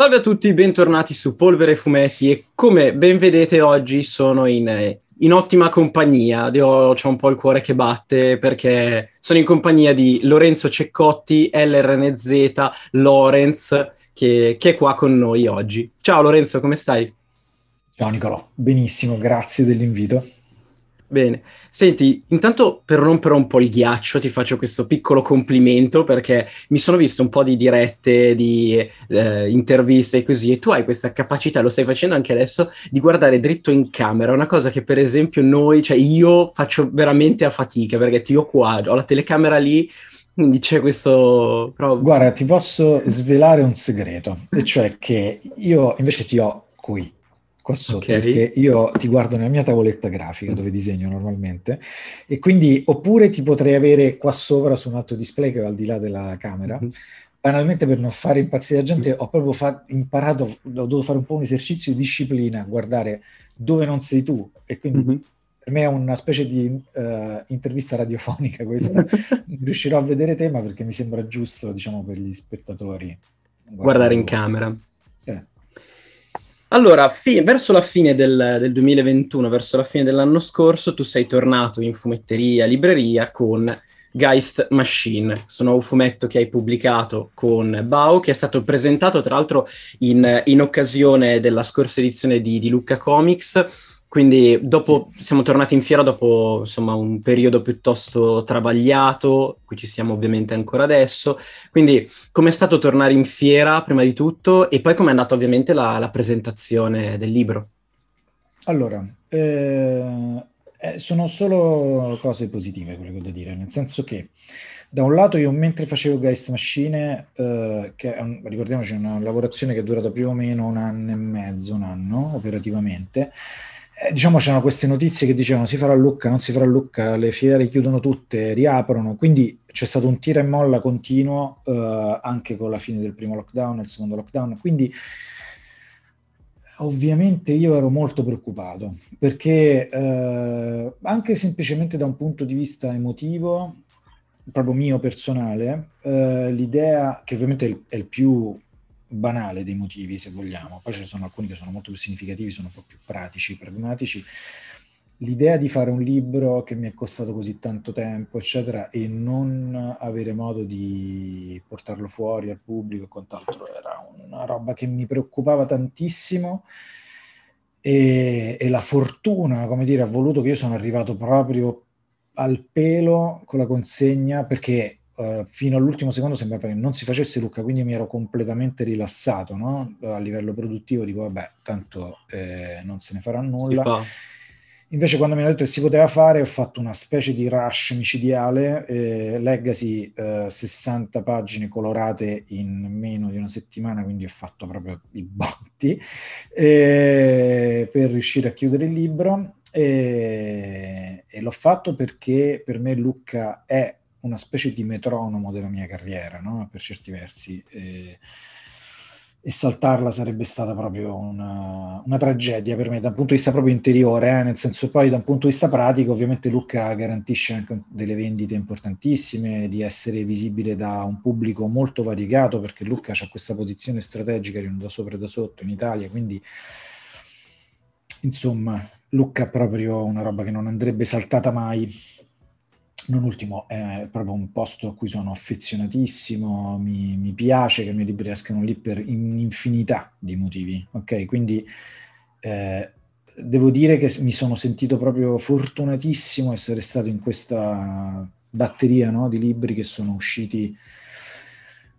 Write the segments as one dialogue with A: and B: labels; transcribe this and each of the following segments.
A: Salve a tutti, bentornati su Polvere Fumetti e come ben vedete oggi sono in, eh, in ottima compagnia, Io ho un po' il cuore che batte perché sono in compagnia di Lorenzo Ceccotti, LRNZ, Lorenz che, che è qua con noi oggi. Ciao Lorenzo, come stai?
B: Ciao Nicolò, benissimo, grazie dell'invito.
A: Bene, senti, intanto per rompere un po' il ghiaccio ti faccio questo piccolo complimento perché mi sono visto un po' di dirette, di eh, interviste e così e tu hai questa capacità, lo stai facendo anche adesso, di guardare dritto in camera, una cosa che per esempio noi, cioè io faccio veramente a fatica perché ti ho qua, ho la telecamera lì,
B: quindi c'è questo... Però... Guarda, ti posso svelare un segreto, e cioè che io invece ti ho qui qua sotto, okay. perché io ti guardo nella mia tavoletta grafica dove disegno normalmente, e quindi oppure ti potrei avere qua sopra su un altro display che va al di là della camera. Mm-hmm. Banalmente per non fare impazzire la gente mhm. ho proprio fa- imparato, ho dovuto fare un po' un esercizio di disciplina, guardare dove non sei tu e quindi mm-hmm per me è una specie di uh, intervista radiofonica questa. non riuscirò a vedere te, ma perché mi sembra giusto, diciamo, per gli spettatori. Guardare, guardare in camera. Sì.
A: Allora, fi- verso la fine del, del, 2021, verso la fine dell'anno scorso, tu sei tornato in fumetteria, libreria con Geist Machine, questo nuovo fumetto che hai pubblicato con Bau, che è stato presentato tra l'altro in, in occasione della scorsa edizione di, di Lucca Comics quindi dopo, sì. siamo tornati in fiera dopo insomma, un periodo piuttosto travagliato, qui ci siamo ovviamente ancora adesso. Quindi com'è stato tornare in fiera prima di tutto e poi com'è andata ovviamente la, la, presentazione del libro?
B: Allora, eh, eh sono solo cose positive quelle che ho da dire, nel senso che da un lato io mentre facevo Geist Machine, eh, che è un, ricordiamoci è una lavorazione che è durata più o meno un anno e mezzo, un anno operativamente, eh, diciamo c'erano queste notizie che dicevano si farà a Lucca, non si farà a Lucca, le fiere chiudono tutte, riaprono, quindi c'è stato un tira e molla continuo eh, anche con la fine del primo lockdown, il secondo lockdown, quindi ovviamente io ero molto preoccupato perché eh, anche semplicemente da un punto di vista emotivo, proprio mio personale, eh, l'idea che ovviamente è il, è il più banale dei motivi, se vogliamo. Poi ci sono alcuni che sono molto più significativi, sono un po' più pratici, pragmatici. L'idea di fare un libro che mi è costato così tanto tempo, eccetera, e non avere modo di portarlo fuori al pubblico e quant'altro, era una roba che mi preoccupava tantissimo. E, e la fortuna, come dire, ha voluto che io sono arrivato proprio al pelo con la consegna perché eh, fino all'ultimo secondo sembrava che non si facesse Lucca, quindi mi ero completamente rilassato no? a livello produttivo, dico vabbè, tanto eh, non se ne farà nulla. Invece quando mi hanno detto che si poteva fare ho fatto una specie di rush micidiale, eh, legacy eh, 60 pagine colorate in meno di una settimana, quindi ho fatto proprio i botti eh, per riuscire a chiudere il libro e, e, l'ho fatto perché per me Lucca è una specie di metronomo della mia carriera, no? per certi versi. E, e, saltarla sarebbe stata proprio una, una, tragedia per me, da un punto di vista proprio interiore, eh? nel senso poi da un punto di vista pratico, ovviamente Lucca garantisce anche delle vendite importantissime, di essere visibile da un pubblico molto variegato, perché Lucca ha questa posizione strategica di un da sopra e da sotto in Italia, quindi insomma, Lucca è proprio una roba che non andrebbe saltata mai non ultimo, è proprio un posto a cui sono affezionatissimo, mi, mi piace che i miei libri escano lì per un'infinità di motivi, ok? Quindi eh, devo dire che mi sono sentito proprio fortunatissimo essere stato in questa batteria no, di libri che sono usciti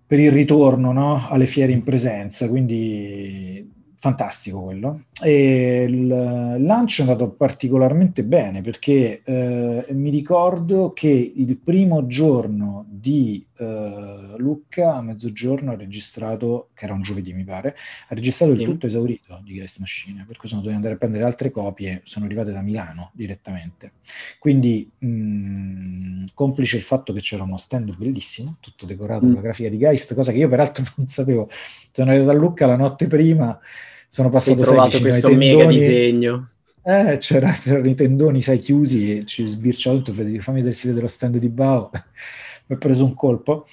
B: per il ritorno no, alle fiere in presenza, quindi fantastico quello. E il lancio è andato particolarmente bene perché eh, mi ricordo che il primo giorno di eh, Lucca a mezzogiorno ha registrato, che era un giovedì mi pare, ha registrato il tutto esaurito di Ghost Machine, per cui sono dovuto andare a prendere altre copie, sono arrivate da Milano direttamente. Quindi, mh, mm, complice il fatto che c'era uno stand bellissimo, tutto decorato mm. con la grafica di Geist, cosa che io peraltro non sapevo. Sono arrivato a Lucca la notte prima, sono passato... Ho trovato questo tendoni, mega
A: disegno.
B: Eh, c'erano i tendoni, sai, chiusi, ci sbirciavo tutto, fammi vedere se vede lo stand di Bao ho preso un colpo.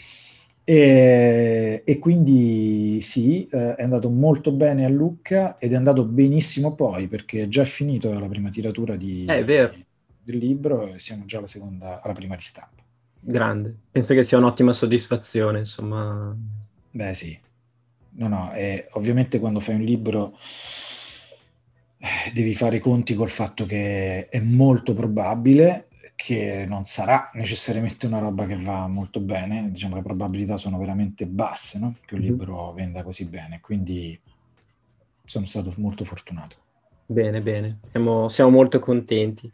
B: E, e quindi sì, eh, è andato molto bene a Lucca ed è andato benissimo poi perché è già finito la prima tiratura di, eh, di, del libro e siamo già alla, seconda, alla prima ristampa. Grande, penso che sia un'ottima soddisfazione, insomma. Beh sì, no no, e ovviamente quando fai un libro eh, devi fare i conti col fatto che è molto probabile che non sarà necessariamente una roba che va molto bene, diciamo le probabilità sono veramente basse no? che un mhm. libro venda così bene, quindi sono stato molto fortunato.
A: Bene, bene, siamo, siamo molto contenti.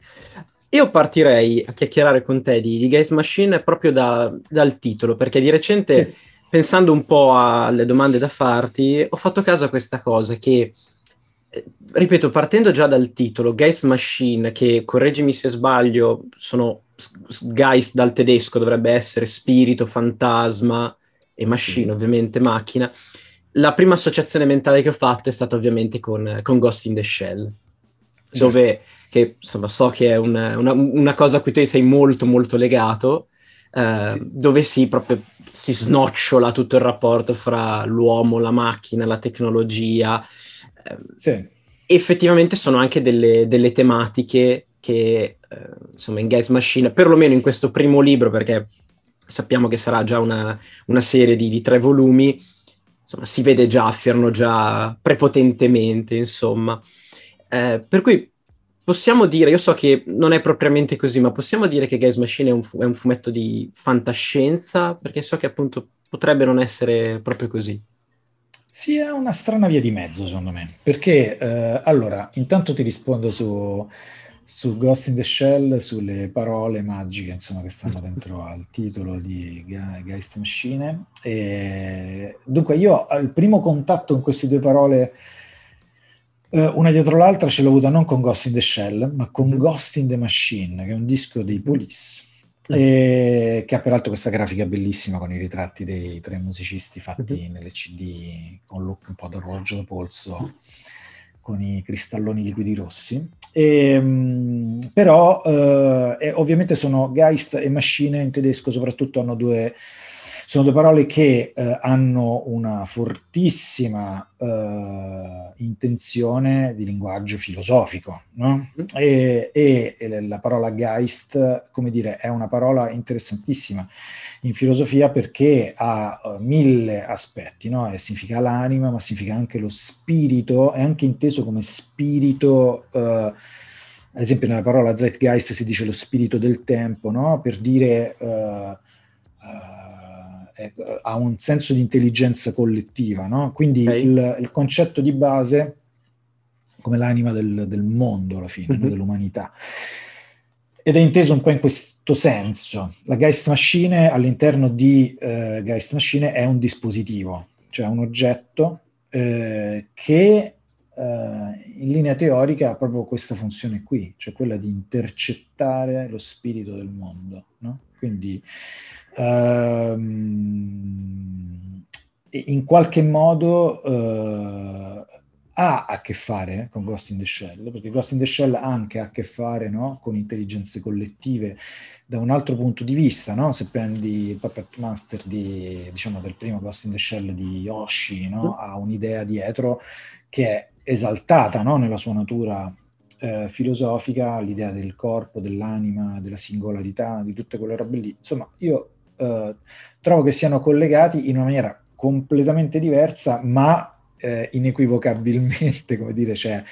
A: Io partirei a chiacchierare con te di, di Games Machine proprio da, dal titolo, perché di recente, sì. pensando un po' alle domande da farti, ho fatto caso a questa cosa che ripeto, partendo già dal titolo, Geist Machine, che correggimi se sbaglio, sono Geist dal tedesco, dovrebbe essere spirito, fantasma e machine, mhm. ovviamente macchina. La prima associazione mentale che ho fatto è stata ovviamente con, con Ghost in the Shell, certo. dove che, insomma, so che è una, una, una, cosa a cui tu sei molto molto legato, eh, sì. dove si proprio si snocciola tutto il rapporto fra l'uomo, la macchina, la tecnologia. Eh, sì effettivamente sono anche delle, delle tematiche che, eh, insomma, in Guys Machine, perlomeno in questo primo libro, perché sappiamo che sarà già una, una serie di, di, tre volumi, insomma, si vede già, afferno già prepotentemente, insomma. Eh, per cui possiamo dire, io so che non è propriamente così, ma possiamo dire che Guys Machine è un, fu- è un fumetto di fantascienza, perché so che appunto potrebbe non essere proprio così
B: sia una strana via di mezzo, secondo me. Perché, eh, allora, intanto ti rispondo su, su Ghost in the Shell, sulle parole magiche insomma, che stanno dentro al titolo di Geist Machine. E, dunque, io eh, il primo contatto con queste due parole, eh, una dietro l'altra, ce l'ho avuta non con Ghost in the Shell, ma con mm. Ghost in the Machine, che è un disco dei Police eh, che ha peraltro questa grafica bellissima con i ritratti dei tre musicisti fatti mm-hmm. nelle CD con look un po' d'orologio da polso con i cristalloni liquidi rossi. E, ehm, però eh, ovviamente sono Geist e Machine in tedesco soprattutto hanno due sono due parole che eh, hanno una fortissima eh, intenzione di linguaggio filosofico, no? Mm-hmm. e, e, e, la parola Geist, come dire, è una parola interessantissima in filosofia perché ha uh, mille aspetti, no? E significa l'anima, ma significa anche lo spirito, è anche inteso come spirito... Uh, ad esempio nella parola zeitgeist si dice lo spirito del tempo, no? per dire uh, eh, ha un senso di intelligenza collettiva, no? Quindi okay. il, il, concetto di base come l'anima del, del mondo alla fine, mm-hmm. dell'umanità. Ed è inteso un po' in questo senso. La Geist Machine all'interno di eh, Geist Machine è un dispositivo, cioè un oggetto eh, che eh, in linea teorica ha proprio questa funzione qui, cioè quella di intercettare lo spirito del mondo, no? Quindi ehm, in qualche modo eh, ha a che fare con Ghost in the Shell, perché Ghost in the Shell anche ha a che fare no, con intelligenze collettive da un altro punto di vista, no? se prendi il Puppet Master di, diciamo, del primo Ghost in the Shell di Yoshi, no? ha un'idea dietro che è esaltata nella sua natura eh, filosofica, l'idea del corpo, dell'anima, della singolarità, di tutte quelle robe lì. Insomma, io eh, trovo che siano collegati in una maniera completamente diversa, ma eh, inequivocabilmente, come dire, c'è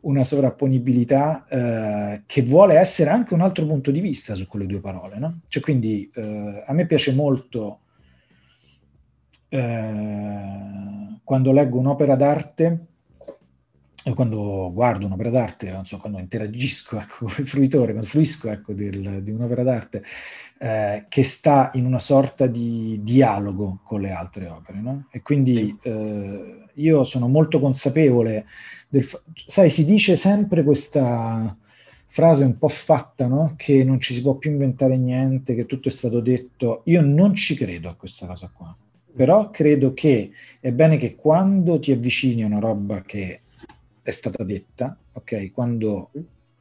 B: una sovrapponibilità eh, che vuole essere anche un altro punto di vista su quelle due parole. No? Cioè, quindi eh, a me piace molto eh, quando leggo un'opera d'arte quando guardo un'opera d'arte, non so, quando interagisco ecco, con il fruitore, quando fruisco ecco, del, di un'opera d'arte eh, che sta in una sorta di dialogo con le altre opere. No? E quindi eh, io sono molto consapevole del... Fa- sai, si dice sempre questa frase un po' fatta, no? che non ci si può più inventare niente, che tutto è stato detto. Io non ci credo a questa cosa qua. Però credo che è bene che quando ti avvicini a una roba che è stata detta, ok? Quando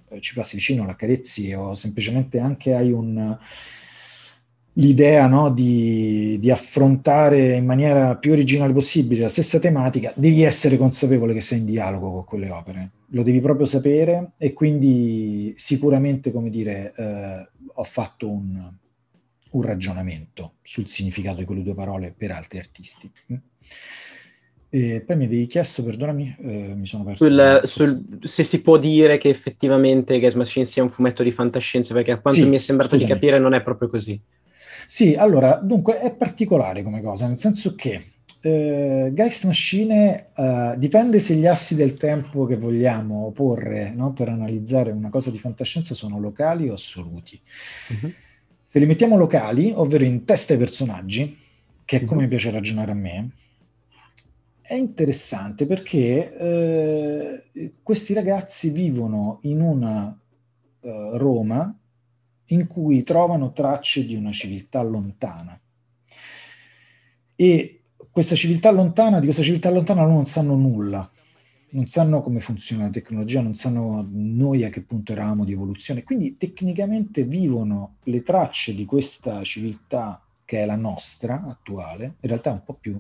B: eh, ci passi vicino, la carezzi o semplicemente anche hai un l'idea no, di, di, affrontare in maniera più originale possibile la stessa tematica, devi essere consapevole che sei in dialogo con quelle opere, lo devi proprio sapere e quindi sicuramente, come dire, eh, ho fatto un, un, ragionamento sul significato di quelle due parole per altri artisti. E poi mi avevi chiesto, perdonami, eh, mi sono perso. Sul, sul,
A: se si può dire che effettivamente Gas Machine sia un fumetto di fantascienza, perché a quanto sì, mi è sembrato scusami. di capire non è proprio così.
B: Sì, allora, dunque è particolare come cosa, nel senso che eh, Geist Machine eh, dipende se gli assi del tempo che vogliamo porre no, per analizzare una cosa di fantascienza sono locali o assoluti. Uh-huh. Se li mettiamo locali, ovvero in testa ai personaggi, che è come uh-huh. piace ragionare a me, è interessante perché eh, questi ragazzi vivono in una eh, Roma in cui trovano tracce di una civiltà lontana. E questa civiltà lontana, di questa civiltà lontana loro non sanno nulla, non sanno come funziona la tecnologia, non sanno noi a che punto eravamo di evoluzione. Quindi tecnicamente vivono le tracce di questa civiltà che è la nostra attuale, in realtà un po' più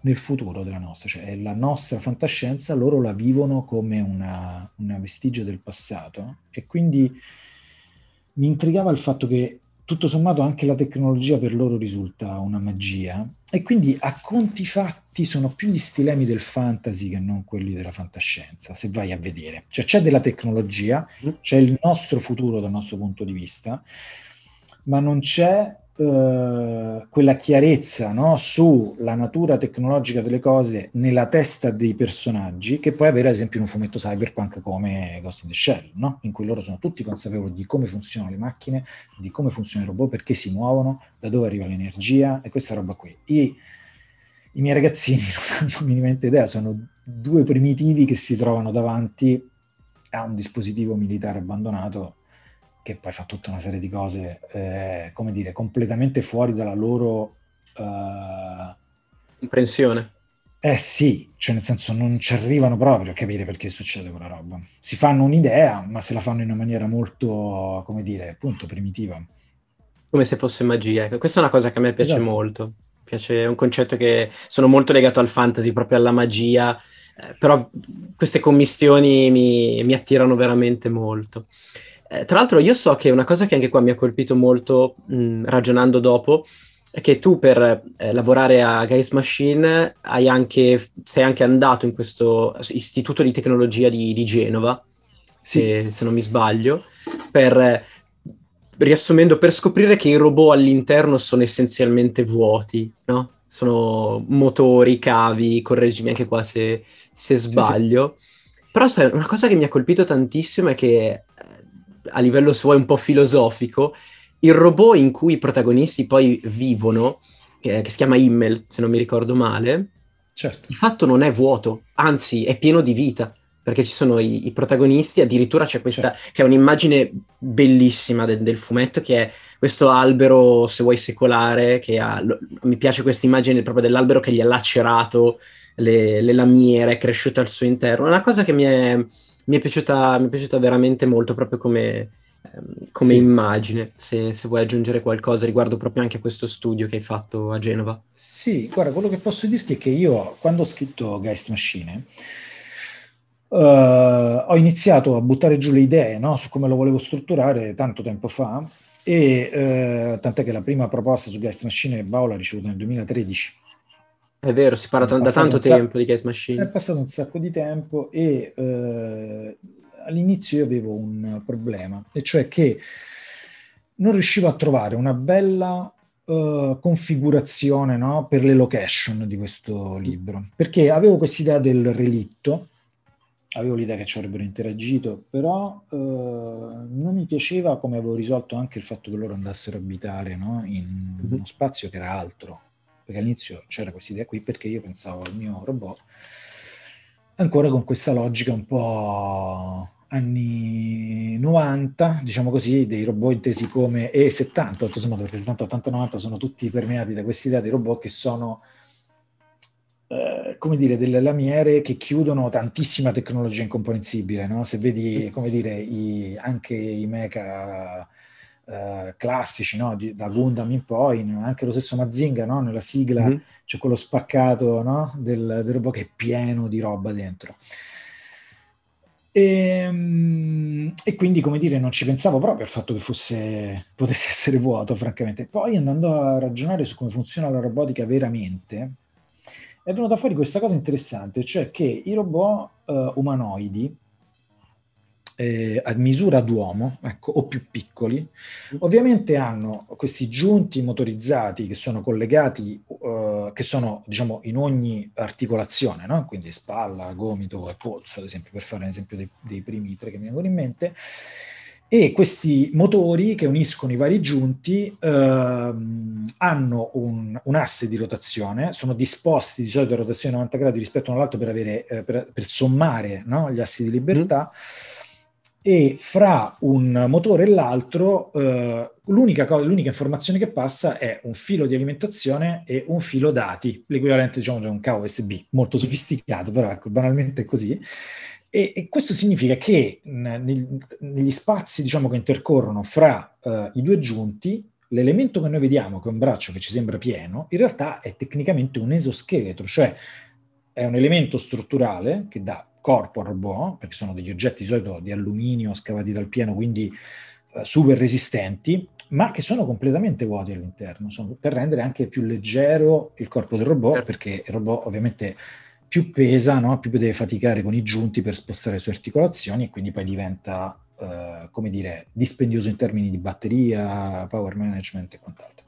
B: nel futuro della nostra, cioè la nostra fantascienza, loro la vivono come una, una vestigio del passato e quindi mi intrigava il fatto che tutto sommato anche la tecnologia per loro risulta una magia e quindi a conti fatti sono più gli stilemi del fantasy che non quelli della fantascienza, se vai a vedere. Cioè c'è della tecnologia, mm. c'è il nostro futuro dal nostro punto di vista, ma non c'è eh, quella chiarezza no? sulla natura tecnologica delle cose nella testa dei personaggi che puoi avere ad esempio in un fumetto cyberpunk come Ghost in the Shell, no? in cui loro sono tutti consapevoli di come funzionano le macchine, di come funzionano i robot, perché si muovono, da dove arriva l'energia e questa roba qui. I, i miei ragazzini non hanno minimamente idea, sono due primitivi che si trovano davanti a un dispositivo militare abbandonato che poi fa tutta una serie di cose, eh, come dire, completamente fuori dalla loro... Uh... Comprensione. Eh sì, cioè nel senso non ci arrivano proprio a capire perché succede quella roba. Si fanno un'idea, ma se la fanno in una maniera molto, come dire, appunto primitiva.
A: Come se fosse magia. Ecco. questa è una cosa che a me piace esatto. molto. Piace, un concetto che sono molto legato al fantasy, proprio alla magia, eh, però queste commissioni mi, mi attirano veramente molto. Eh, tra l'altro io so che una cosa che anche qua mi ha colpito molto mh, mm, ragionando dopo è che tu per eh, lavorare a Guys Machine anche, sei anche andato in questo istituto di tecnologia di, di Genova, sì. se, se, non mi sbaglio, per, eh, riassumendo, per scoprire che i robot all'interno sono essenzialmente vuoti, no? Sono motori, cavi, correggimi anche qua se, se sbaglio. Sì, sì. Però sai, una cosa che mi ha colpito tantissimo è che eh, a livello suo è un po' filosofico, il robot in cui i protagonisti poi vivono, che, che si chiama Immel, se non mi ricordo male, certo. di fatto non è vuoto, anzi è pieno di vita, perché ci sono i, i protagonisti, addirittura c'è questa, certo. che è un'immagine bellissima del, del, fumetto, che è questo albero, se vuoi, secolare, che ha, lo, mi piace questa immagine proprio dell'albero che gli ha lacerato le, le lamiere, è cresciuto al suo interno, è una cosa che mi è mi è piaciuta, mi è piaciuta veramente molto proprio come, ehm, come sì. immagine, se, se, vuoi aggiungere qualcosa riguardo proprio anche a questo studio che hai fatto a Genova.
B: Sì, guarda, quello che posso dirti è che io quando ho scritto Geist Machine uh, ho iniziato a buttare giù le idee no? su come lo volevo strutturare tanto tempo fa e uh, tant'è che la prima proposta su Geist Machine che Bao l'ha ricevuta nel 2013 è
A: vero, si parla t- da tanto tempo sacco, di Case Machine. È
B: passato un sacco di tempo e eh, all'inizio io avevo un problema, e cioè che non riuscivo a trovare una bella Uh, configurazione no? per le location di questo libro, perché avevo quest'idea del relitto, avevo l'idea che ci avrebbero interagito, però uh, non mi piaceva come avevo risolto anche il fatto che loro andassero a abitare no? in mhm. uno spazio che era altro, perché all'inizio c'era questa idea qui perché io pensavo al mio robot ancora con questa logica un po' anni 90, diciamo così, dei robot intesi come e 70, tutto sommato, perché 70, 80, 90 sono tutti permeati da questa idea dei robot che sono eh, come dire, delle lamiere che chiudono tantissima tecnologia incomprensibile, no? Se vedi, come dire, i, anche i mecha eh, classici, no? Di, da Gundam in poi, anche lo stesso Mazinga, no? nella sigla mm-hmm. c'è quello spaccato no? del, del robot che è pieno di roba dentro. E, ehm, e, quindi, come dire, non ci pensavo proprio al fatto che fosse, potesse essere vuoto, francamente. Poi, andando a ragionare su come funziona la robotica veramente, è venuta fuori questa cosa interessante, cioè che i robot uh, umanoidi eh, a misura d'uomo, ecco, o più piccoli, mm. ovviamente hanno questi giunti motorizzati che sono collegati, eh, che sono diciamo in ogni articolazione, no? quindi spalla, gomito e polso, ad esempio, per fare un esempio dei, dei primi tre che mi vengono in mente, e questi motori che uniscono i vari giunti ehm, hanno un, un, asse di rotazione, sono disposti di solito a rotazione 90 gradi rispetto all'altro per, avere, eh, per, per sommare no? gli assi di libertà. Mm e fra un motore e l'altro eh, l'unica, cosa, l'unica informazione che passa è un filo di alimentazione e un filo dati, l'equivalente diciamo di un cavo USB, molto sofisticato però ecco, banalmente è così. E, e, questo significa che nel, negli spazi diciamo, che intercorrono fra eh, i due giunti l'elemento che noi vediamo, che è un braccio che ci sembra pieno, in realtà è tecnicamente un esoscheletro, cioè è un elemento strutturale che dà corpo robot, perché sono degli oggetti di solito di alluminio scavati dal pieno, quindi eh, super resistenti, ma che sono completamente vuoti all'interno, sono per rendere anche più leggero il corpo del robot, certo. perché il robot ovviamente più pesa, no? più deve faticare con i giunti per spostare le sue articolazioni e quindi poi diventa, eh, come dire, dispendioso in termini di batteria, power management e quant'altro.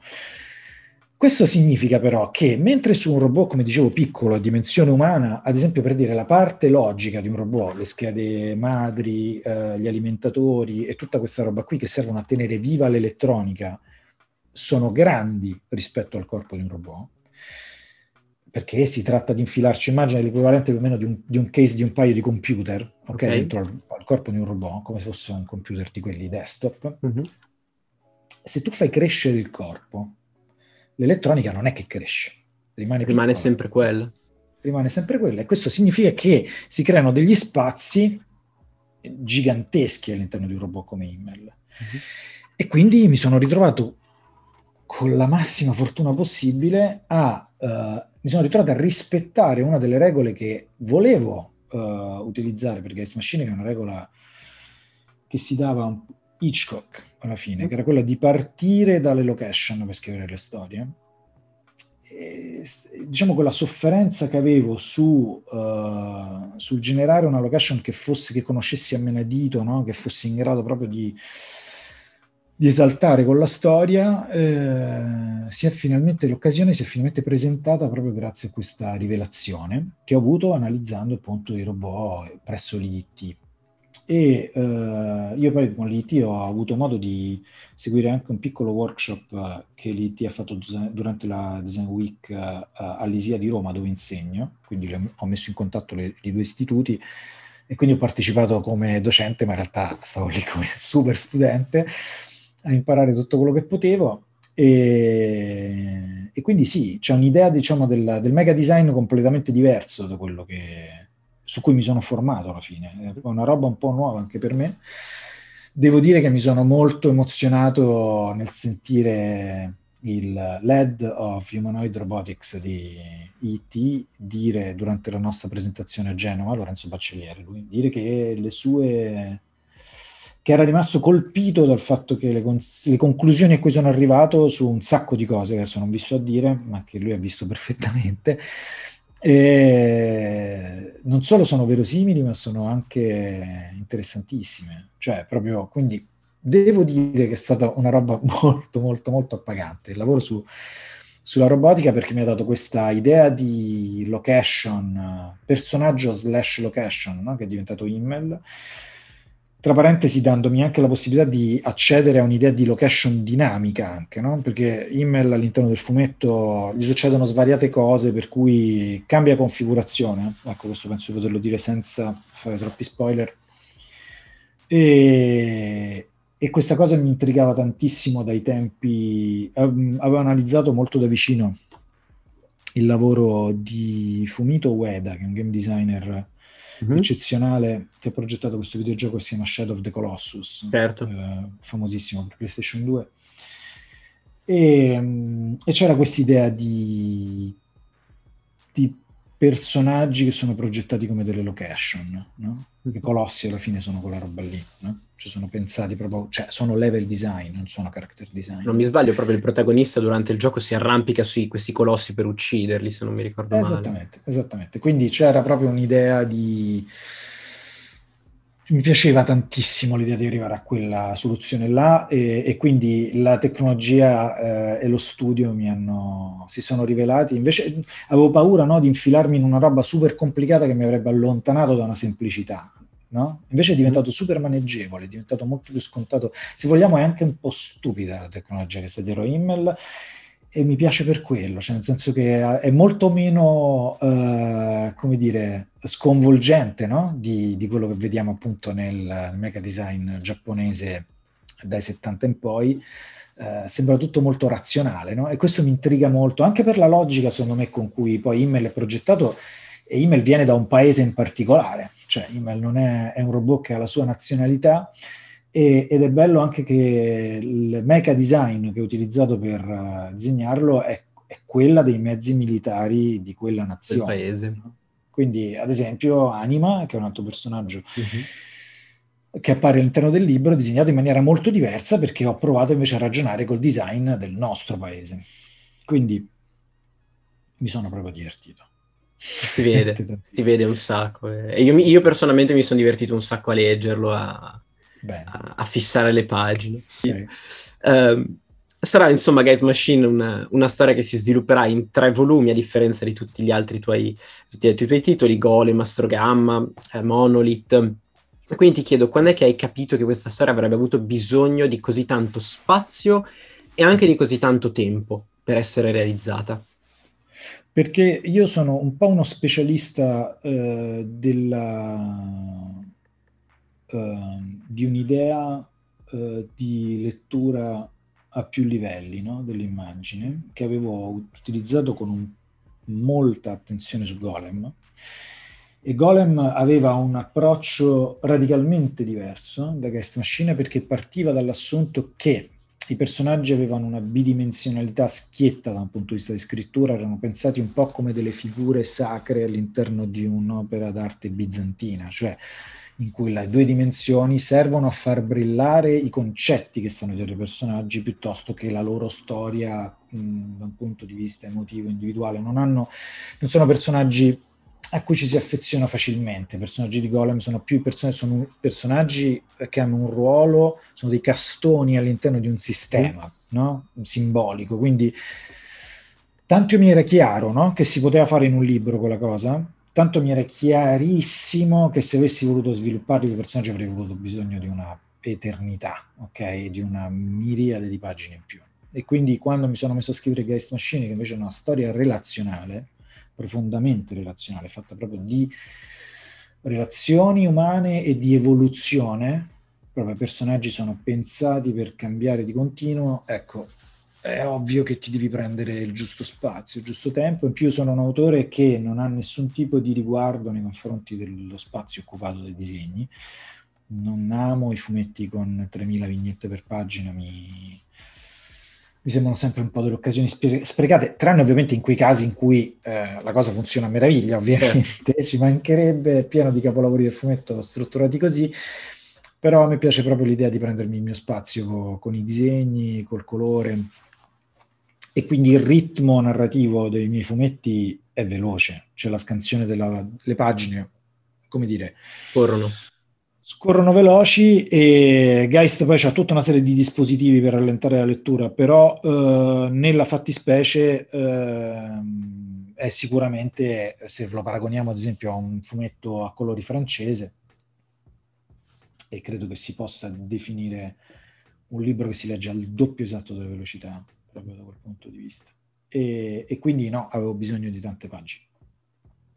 B: Questo significa però che mentre su un robot, come dicevo, piccolo, a dimensione umana, ad esempio per dire la parte logica di un robot, le schede madri, eh, gli alimentatori e tutta questa roba qui che servono a tenere viva l'elettronica, sono grandi rispetto al corpo di un robot, perché si tratta di infilarci, immagine l'equivalente più o meno di un, di un case di un paio di computer, ok, okay. dentro al, al, corpo di un robot, come se fosse un computer di quelli desktop. Mm-hmm. Se tu fai crescere il corpo, l'elettronica non è che cresce, rimane, rimane sempre quella. Rimane sempre quella e questo significa che si creano degli spazi giganteschi all'interno di un robot come Immel. Mm-hmm. E quindi mi sono ritrovato con la massima fortuna possibile a, uh, mi sono ritrovato a rispettare una delle regole che volevo uh, utilizzare per Games Machine, che è una regola che si dava Hitchcock alla fine, mm. che era quella di partire dalle location per scrivere le storie. E, diciamo quella sofferenza che avevo su, uh, sul generare una location che, fosse, che conoscessi a menadito, no? che fossi in grado proprio di, di esaltare con la storia, eh, si è finalmente, l'occasione si è finalmente presentata proprio grazie a questa rivelazione che ho avuto analizzando appunto i robot presso l'IT e eh, io poi con l'IT ho avuto modo di seguire anche un piccolo workshop eh, che l'IT ha fatto durante la Design Week eh, all'ISIA di Roma dove insegno, quindi ho messo in contatto i due istituti e quindi ho partecipato come docente, ma in realtà stavo lì come super studente a imparare tutto quello che potevo e, e quindi sì, c'è un'idea diciamo del, del mega design completamente diverso da quello che su cui mi sono formato alla fine. È una roba un po' nuova anche per me. Devo dire che mi sono molto emozionato nel sentire il lead of Humanoid Robotics di IT dire durante la nostra presentazione a Genova, Lorenzo Baccelliere, lui dire che le sue che era rimasto colpito dal fatto che le, con- le, conclusioni a cui sono arrivato su un sacco di cose che adesso non vi sto a dire, ma che lui ha visto perfettamente, e non solo sono verosimili, ma sono anche interessantissime. Cioè, proprio, quindi devo dire che è stata una roba molto, molto, molto appagante. Il lavoro su, sulla robotica perché mi ha dato questa idea di location, eh, personaggio slash location, no? che è diventato email tra parentesi dandomi anche la possibilità di accedere a un'idea di location dinamica anche, no? perché Himmel all'interno del fumetto gli succedono svariate cose per cui cambia configurazione, ecco questo penso di poterlo dire senza fare troppi spoiler, e, e questa cosa mi intrigava tantissimo dai tempi, ehm, avevo analizzato molto da vicino il lavoro di Fumito Ueda, che è un game designer mm-hmm. eccezionale che ha progettato questo videogioco che si chiama Shadow of the Colossus, certo. eh, famosissimo per PlayStation 2. E, mm, e c'era questa idea di, di personaggi che sono progettati come delle location, no? I mm-hmm. colossi alla fine sono quella roba lì, no? Cioè sono pensati proprio, cioè sono level design, non sono character design.
A: Non mi sbaglio, proprio il protagonista durante il gioco si arrampica su questi colossi per ucciderli, se non mi ricordo esattamente, male.
B: Esattamente, esattamente. Quindi c'era proprio un'idea di mi piaceva tantissimo l'idea di arrivare a quella soluzione là e, e quindi la tecnologia eh, e lo studio mi hanno, si sono rivelati. Invece avevo paura no, di infilarmi in una roba super complicata che mi avrebbe allontanato da una semplicità. No? Invece è mm-hmm. diventato super maneggevole, è diventato molto più scontato. Se vogliamo è anche un po' stupida la tecnologia che sta dietro email e mi piace per quello, cioè nel senso che è molto meno, eh, come dire, sconvolgente no? di, di, quello che vediamo appunto nel, nel mega design giapponese dai 70 in poi. Eh, sembra tutto molto razionale no? e questo mi intriga molto, anche per la logica secondo me con cui poi Immel è progettato e Immel viene da un paese in particolare, cioè Immel non è, è un robot che ha la sua nazionalità e, ed è bello anche che il mecha design che ho utilizzato per eh, disegnarlo è, è, quella dei mezzi militari di quella nazione. Del paese. Quindi, ad esempio, Anima, che è un altro personaggio uh-huh. che appare all'interno del libro, disegnato in maniera molto diversa perché ho provato invece a ragionare col design del nostro paese. Quindi mi sono proprio divertito.
A: Si vede, si vede un sacco. Eh. E io, io, personalmente mi sono divertito un sacco a leggerlo, a, a, a, fissare le pagine. Okay. Um, sarà insomma Gate Machine una, una, storia che si svilupperà in tre volumi a differenza di tutti gli altri tuoi, tutti gli altri tuoi titoli, Golem, Astrogamma, eh, Monolith. Quindi ti chiedo, quando è che hai capito che questa storia avrebbe avuto bisogno di così tanto spazio e anche di così tanto tempo per essere realizzata?
B: Perché io sono un po' uno specialista eh, della, Ehm, di un'idea eh, di lettura a più livelli no? dell'immagine che avevo utilizzato con un, molta attenzione su Golem e Golem aveva un approccio radicalmente diverso da Guest Machine perché partiva dall'assunto che i personaggi avevano una bidimensionalità schietta da un punto di vista di scrittura, erano pensati un po' come delle figure sacre all'interno di un'opera d'arte bizantina, cioè in cui le due dimensioni servono a far brillare i concetti che stanno dietro i personaggi piuttosto che la loro storia mh, da un punto di vista emotivo, individuale. Non, hanno, non sono personaggi a cui ci si affeziona facilmente. I personaggi di Golem sono più persone, sono personaggi che hanno un ruolo, sono dei castoni all'interno di un sistema no? simbolico. Quindi tanto mi era chiaro no? che si poteva fare in un libro quella cosa, tanto mi era chiarissimo che se avessi voluto svilupparli il personaggio avrei voluto bisogno di una eternità, ok? Di una miriade di pagine in più. E quindi quando mi sono messo a scrivere Geist Machine, che invece è una storia relazionale, profondamente relazionale, fatta proprio di relazioni umane e di evoluzione, proprio i personaggi sono pensati per cambiare di continuo, ecco, è ovvio che ti devi prendere il giusto spazio, il giusto tempo. In più sono un autore che non ha nessun tipo di riguardo nei confronti dello spazio occupato dai disegni. Non amo i fumetti con 3000 vignette per pagina, mi, mi sembrano sempre un po' delle occasioni spre- sprecate, tranne ovviamente in quei casi in cui eh, la cosa funziona a meraviglia, ovviamente, certo. ci mancherebbe, è pieno di capolavori del fumetto strutturati così, però a me piace proprio l'idea di prendermi il mio spazio co- con i disegni, col colore, e quindi il ritmo narrativo dei miei fumetti è veloce, c'è la scansione delle pagine, come dire... Corrono. Scorrono veloci e Geist poi ha tutta una serie di dispositivi per rallentare la lettura, però eh, nella fattispecie... Eh, è sicuramente, se lo paragoniamo ad esempio a un fumetto a colori francese, e credo che si possa definire un libro che si legge al doppio esatto della velocità proprio da quel punto di vista. E, e quindi no, avevo bisogno di tante pagine.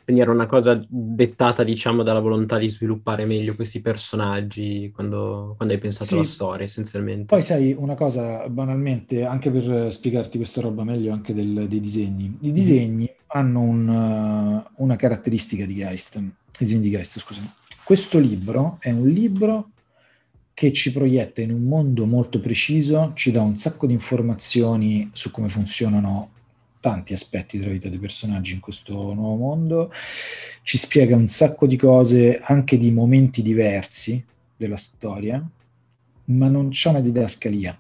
A: Quindi era una cosa dettata, diciamo, dalla volontà di sviluppare meglio questi personaggi quando, quando hai pensato sì. alla storia, essenzialmente.
B: Poi sai, una cosa, banalmente, anche per spiegarti questa roba meglio anche del, dei disegni. I mm-hmm. disegni mm. hanno un, una caratteristica di Geist, disegni di Geist, scusami. Questo libro è un libro che ci proietta in un mondo molto preciso, ci dà un sacco di informazioni su come funzionano tanti aspetti della vita dei personaggi in questo nuovo mondo, ci spiega un sacco di cose anche di momenti diversi della storia, ma non c'è una didascalia,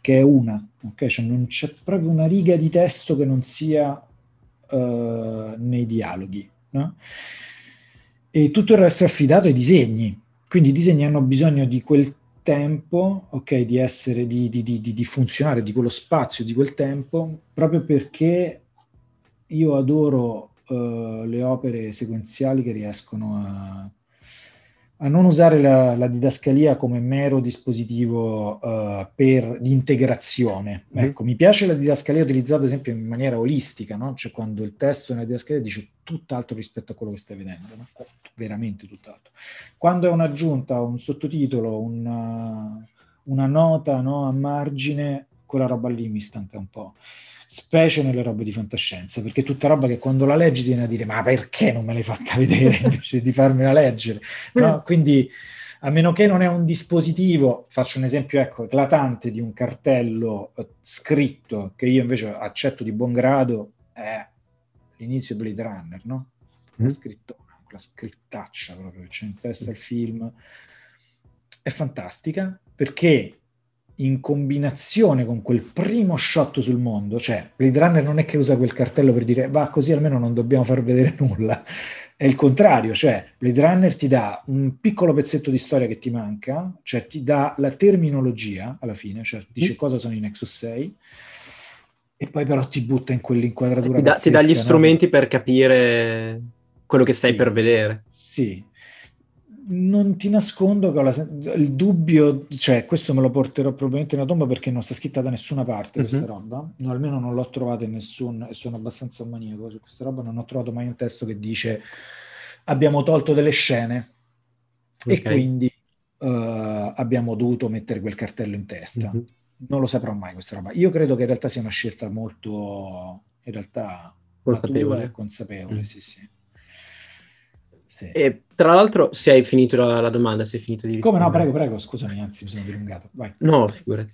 B: che è una, ok? Cioè non c'è proprio una riga di testo che non sia uh, nei dialoghi, no? E tutto il resto è affidato ai disegni, quindi i disegni hanno bisogno di quel tempo, ok, di essere, di, di, di, di funzionare, di quello spazio, di quel tempo, proprio perché io adoro Uh, le opere sequenziali che riescono a, a non usare la, la didascalia come mero dispositivo uh, per l'integrazione. Mm. Ecco, mi piace la didascalia utilizzata ad esempio in maniera olistica, no? cioè quando il testo nella didascalia dice tutt'altro rispetto a quello che stai vedendo, no? veramente tutt'altro. Quando è un'aggiunta, un sottotitolo, una, una nota no? a margine, quella roba lì mi stanca un po' specie nelle robe di fantascienza, perché è tutta roba che quando la leggi ti viene a dire ma perché non me l'hai fatta vedere invece di farmela leggere? No? Mm. Quindi a meno che non è un dispositivo, faccio un esempio ecco, eclatante di un cartello eh, scritto che io invece accetto di buon grado, è l'inizio Blade Runner, no? Mm. Scritto, la scrittaccia proprio che c'è in testa il film, è fantastica perché in combinazione con quel primo shot sul mondo, cioè Blade Runner non è che usa quel cartello per dire va così almeno non dobbiamo far vedere nulla, è il contrario, cioè Blade Runner ti dà un piccolo pezzetto di storia che ti manca, cioè ti dà la terminologia alla fine, cioè dice mm. cosa sono i Nexus 6 e poi però ti butta in quell'inquadratura. Ti dà, pazzesca, ti dà gli no? strumenti
A: per capire quello che stai sì, per vedere. Sì,
B: non ti nascondo che ho la, il dubbio, cioè questo me lo porterò probabilmente in una tomba perché non sta scritta da nessuna parte questa mm-hmm. roba, no, almeno non l'ho trovata in nessun, e sono abbastanza maniaco su questa roba, non ho trovato mai un testo che dice abbiamo tolto delle scene okay. e quindi uh, abbiamo dovuto mettere quel cartello in testa. Mm-hmm. Non lo saprò mai questa roba. Io credo che in realtà sia una scelta molto, in realtà, consapevole. consapevole mm. sì, sì.
A: Sì. E tra l'altro, se hai finito la, la domanda, se hai finito di rispondere. Come no,
B: prego, prego, scusami, anzi mi sono dilungato. Vai. No,
A: figurati.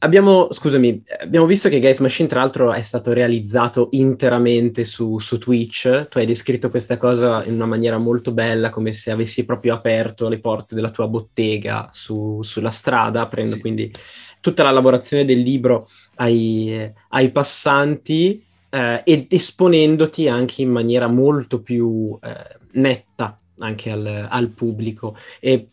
A: Abbiamo, scusami, abbiamo visto che Guys Machine, tra l'altro, è stato realizzato interamente su, su, Twitch. Tu hai descritto questa cosa in una maniera molto bella, come se avessi proprio aperto le porte della tua bottega su, sulla strada, aprendo sì. quindi tutta la lavorazione del libro ai, ai passanti eh, ed esponendoti anche in maniera molto più eh, netta anche al, al pubblico. E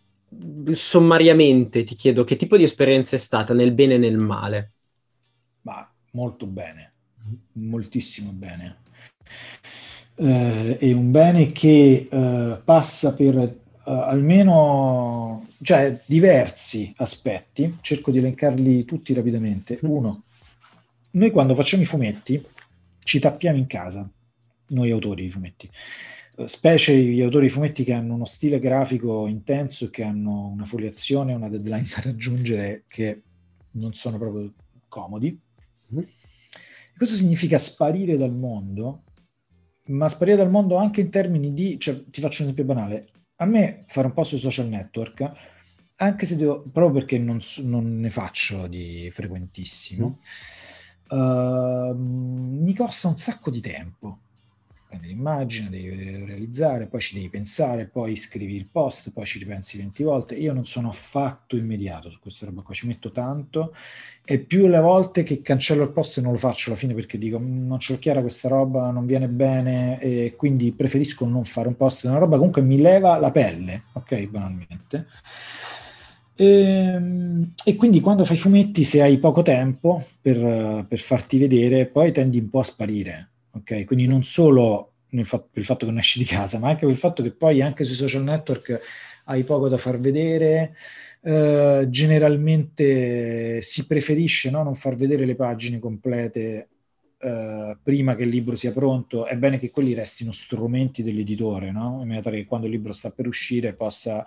A: sommariamente ti chiedo che tipo di esperienza è stata nel bene e nel male?
B: Ma molto bene, mm-hmm. moltissimo bene. Eh, è un bene che eh, passa per eh, almeno cioè, diversi aspetti, cerco di elencarli tutti rapidamente. Uno, noi quando facciamo i fumetti ci tappiamo in casa, noi autori di fumetti specie gli autori fumetti che hanno uno stile grafico intenso e che hanno una foliazione, una deadline da raggiungere che non sono proprio comodi. Mm-hmm. Questo significa sparire dal mondo, ma sparire dal mondo anche in termini di, cioè, ti faccio un esempio banale, a me fare un post sui social network, anche se devo, proprio perché non, non ne faccio di frequentissimo, mm. uh, mi costa un sacco di tempo prendi l'immagine, devi realizzare, poi ci devi pensare, poi scrivi il post, poi ci ripensi 20 volte. Io non sono affatto immediato su questa roba qua, ci metto tanto e più le volte che cancello il post non lo faccio alla fine perché dico mm, non ce l'ho chiara questa roba, non viene bene e quindi preferisco non fare un post, è una roba comunque mi leva la pelle, ok, banalmente. E, ehm, e, quindi quando fai fumetti, se hai poco tempo per, per farti vedere, poi tendi un po' a sparire ok? Quindi non solo fa- per il fatto che non esci di casa, ma anche per il fatto che poi anche sui social network hai poco da far vedere, eh, generalmente si preferisce no, non far vedere le pagine complete eh, prima che il libro sia pronto, è bene che quelli restino strumenti dell'editore, no? in maniera tale che quando il libro sta per uscire possa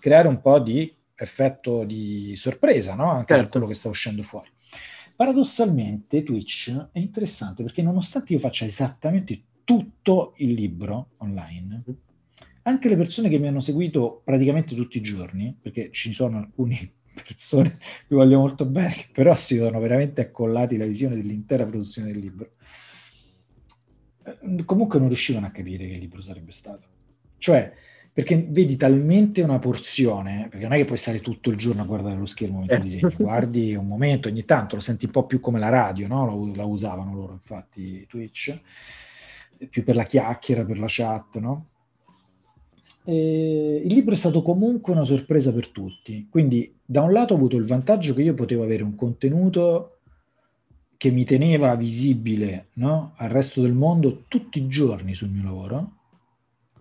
B: creare un po' di effetto di sorpresa no? anche certo. su quello che sta uscendo fuori. Paradossalmente Twitch è interessante perché nonostante io faccia esattamente tutto il libro online, mm. anche le persone che mi hanno seguito praticamente tutti i giorni, perché ci sono alcune persone che voglio molto bene, però si sono veramente accollati la visione dell'intera produzione del libro, eh, comunque non riuscivano a capire che libro sarebbe stato. Cioè, perché vedi talmente una porzione, perché non è che puoi stare tutto il giorno a guardare lo schermo mentre eh. disegni, guardi un momento ogni tanto, lo senti un po' più come la radio, no? la, la usavano loro infatti Twitch, più per la chiacchiera, per la chat, no? Eh, il libro è stato comunque una sorpresa per tutti, quindi da un lato ho avuto il vantaggio che io potevo avere un contenuto che mi teneva visibile no? al resto del mondo tutti i giorni sul mio lavoro,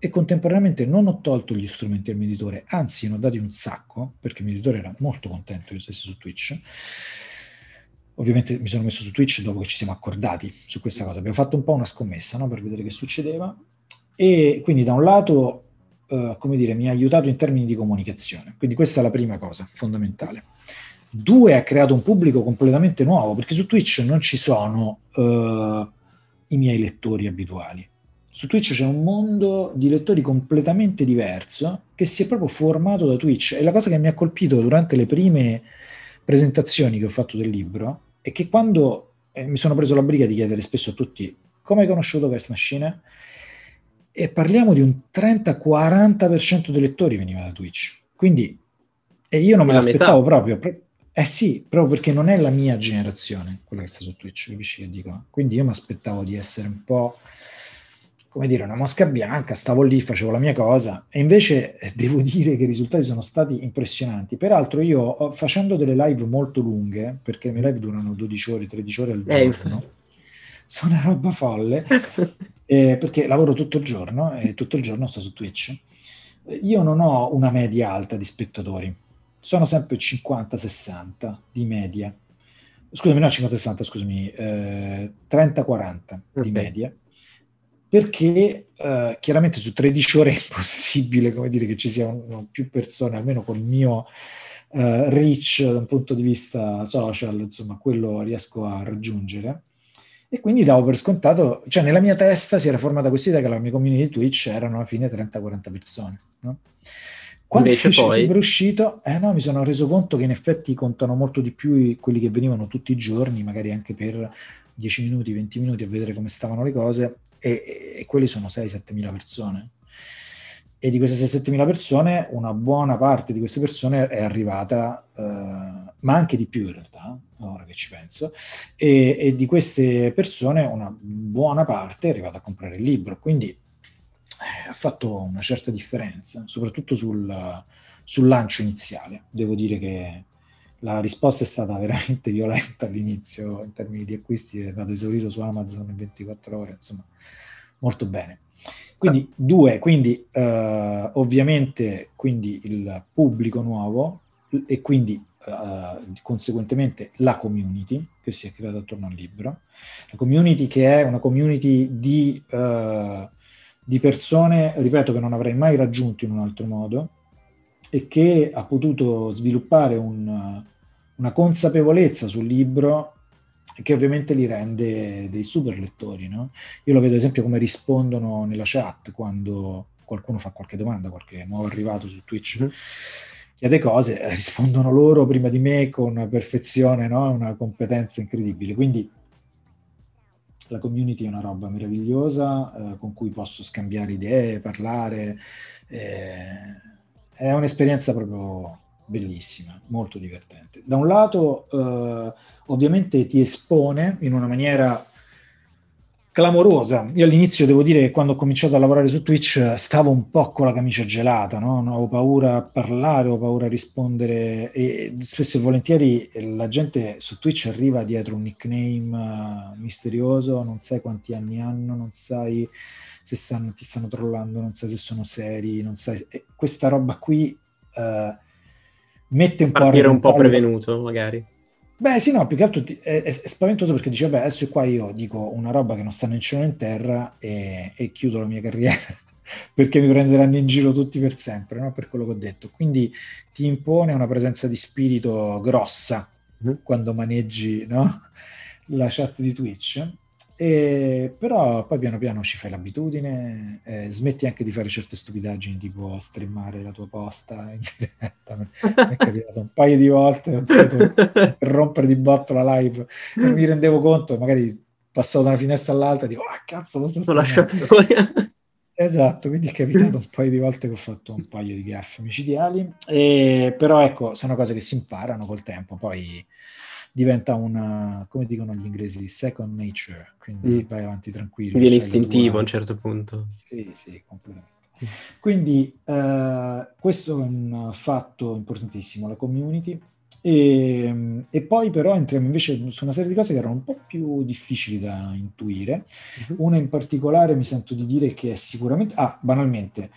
B: e contemporaneamente non ho tolto gli strumenti al mio editore, anzi ne ho dati un sacco, perché il mio editore era molto contento che stessi su Twitch. Ovviamente mi sono messo su Twitch dopo che ci siamo accordati su questa cosa. Abbiamo fatto un po' una scommessa no? per vedere che succedeva. E quindi da un lato, eh, come dire, mi ha aiutato in termini di comunicazione. Quindi questa è la prima cosa fondamentale. Due, ha creato un pubblico completamente nuovo, perché su Twitch non ci sono eh, i miei lettori abituali su Twitch c'è un mondo di lettori completamente diverso che si è proprio formato da Twitch. E la cosa che mi ha colpito durante le prime presentazioni che ho fatto del libro è che quando eh, mi sono preso la briga di chiedere spesso a tutti come hai conosciuto questa Machine, e parliamo di un 30-40% dei lettori veniva da Twitch. Quindi, e io non me l'aspettavo metà. proprio. Eh sì, proprio perché non è la mia generazione quella che sta su Twitch, capisci che dico? Quindi io mi aspettavo di essere un po' come dire, una mosca bianca, stavo lì, facevo la mia cosa e invece eh, devo dire che i risultati sono stati impressionanti. Peraltro io oh, facendo delle live molto lunghe, perché le mie live durano 12 ore, 13 ore al eh, giorno, sono una roba folle, eh, perché lavoro tutto il giorno e tutto il giorno sto su Twitch. Io non ho una media alta di spettatori, sono sempre 50-60 di media. Scusami, no, 50-60, scusami, eh, 30-40 okay. di media perché eh, chiaramente su 13 ore è impossibile come dire, che ci siano più persone, almeno col mio eh, reach da un punto di vista social, insomma, quello riesco a raggiungere. E quindi davo per scontato, cioè nella mia testa si era formata questa idea che la mia community di Twitch erano alla fine 30-40 persone. No? Quando Invece poi... è uscito, eh no, mi sono reso conto che in effetti contano molto di più quelli che venivano tutti i giorni, magari anche per 10 minuti, 20 minuti a vedere come stavano le cose, e, e quelli sono 6-7 mila persone. E di queste 6-7 mila persone, una buona parte di queste persone è arrivata, eh, ma anche di più in realtà, ora che ci penso, e, e di queste persone una buona parte è arrivata a comprare il libro, quindi eh, ha fatto una certa differenza, soprattutto sul, sul lancio iniziale. Devo dire che la risposta è stata veramente violenta all'inizio in termini di acquisti, è eh, stato esaurito su Amazon in 24 ore, insomma, molto bene. Quindi due, quindi eh, ovviamente quindi il pubblico nuovo e quindi eh, conseguentemente la community che si è creata attorno al libro, la community che è una community di, eh, di persone, ripeto, che non avrei mai raggiunto in un altro modo, e che ha potuto sviluppare un, una consapevolezza sul libro che ovviamente li rende dei super lettori. No? Io lo vedo ad esempio come rispondono nella chat quando qualcuno fa qualche domanda, qualche nuovo arrivato su Twitch. Mm-hmm. Chiede cose, rispondono loro prima di me con una perfezione, no? una competenza incredibile. Quindi la community è una roba meravigliosa eh, con cui posso scambiare idee, parlare. Eh, è un'esperienza proprio bellissima, molto divertente. Da un lato, eh, ovviamente ti espone in una maniera clamorosa. Io all'inizio devo dire che quando ho cominciato a lavorare su Twitch eh, stavo un po' con la camicia gelata, no? no avevo paura a parlare, avevo paura a rispondere e spesso e volentieri la gente su Twitch arriva dietro un nickname eh, misterioso, non sai quanti anni hanno, non sai se stanno, ti stanno trollando, non sai se sono seri, non sai... Se... Questa roba qui uh, mette un Partire po' a... Partire un po' prevenuto, magari. Beh sì, no, più che altro ti... è, è, spaventoso perché dice, beh, adesso qua io dico una roba che non sta né in cielo né in terra e, e chiudo la mia carriera perché mi prenderanno in giro tutti per sempre, no? per quello che ho detto. Quindi ti impone una presenza di spirito grossa mm-hmm. quando maneggi no? la chat di Twitch. E, però poi piano piano ci fai l'abitudine, eh, smetti anche di fare certe stupidaggini tipo streamare la tua posta in diretta. Mi è capitato un paio di volte, ho dovuto rompere di botto la live e mi rendevo conto, magari passavo da una finestra all'altra e dico, ah cazzo, posso stare Esatto, quindi è capitato un paio di volte che ho fatto un paio di gaffe micidiali, e, però ecco, sono cose che si imparano col tempo, poi diventa una, come dicono gli inglesi, second nature, quindi mm. vai avanti tranquillo. Viene cioè, istintivo tua... a un certo punto. Sì, sì, completamente. Quindi eh, questo è un fatto importantissimo, la community. E, ehm, e, poi però entriamo invece su una serie di cose che erano un po' più difficili da intuire. Mm-hmm. Una in particolare mi sento di dire che è sicuramente... Ah, banalmente,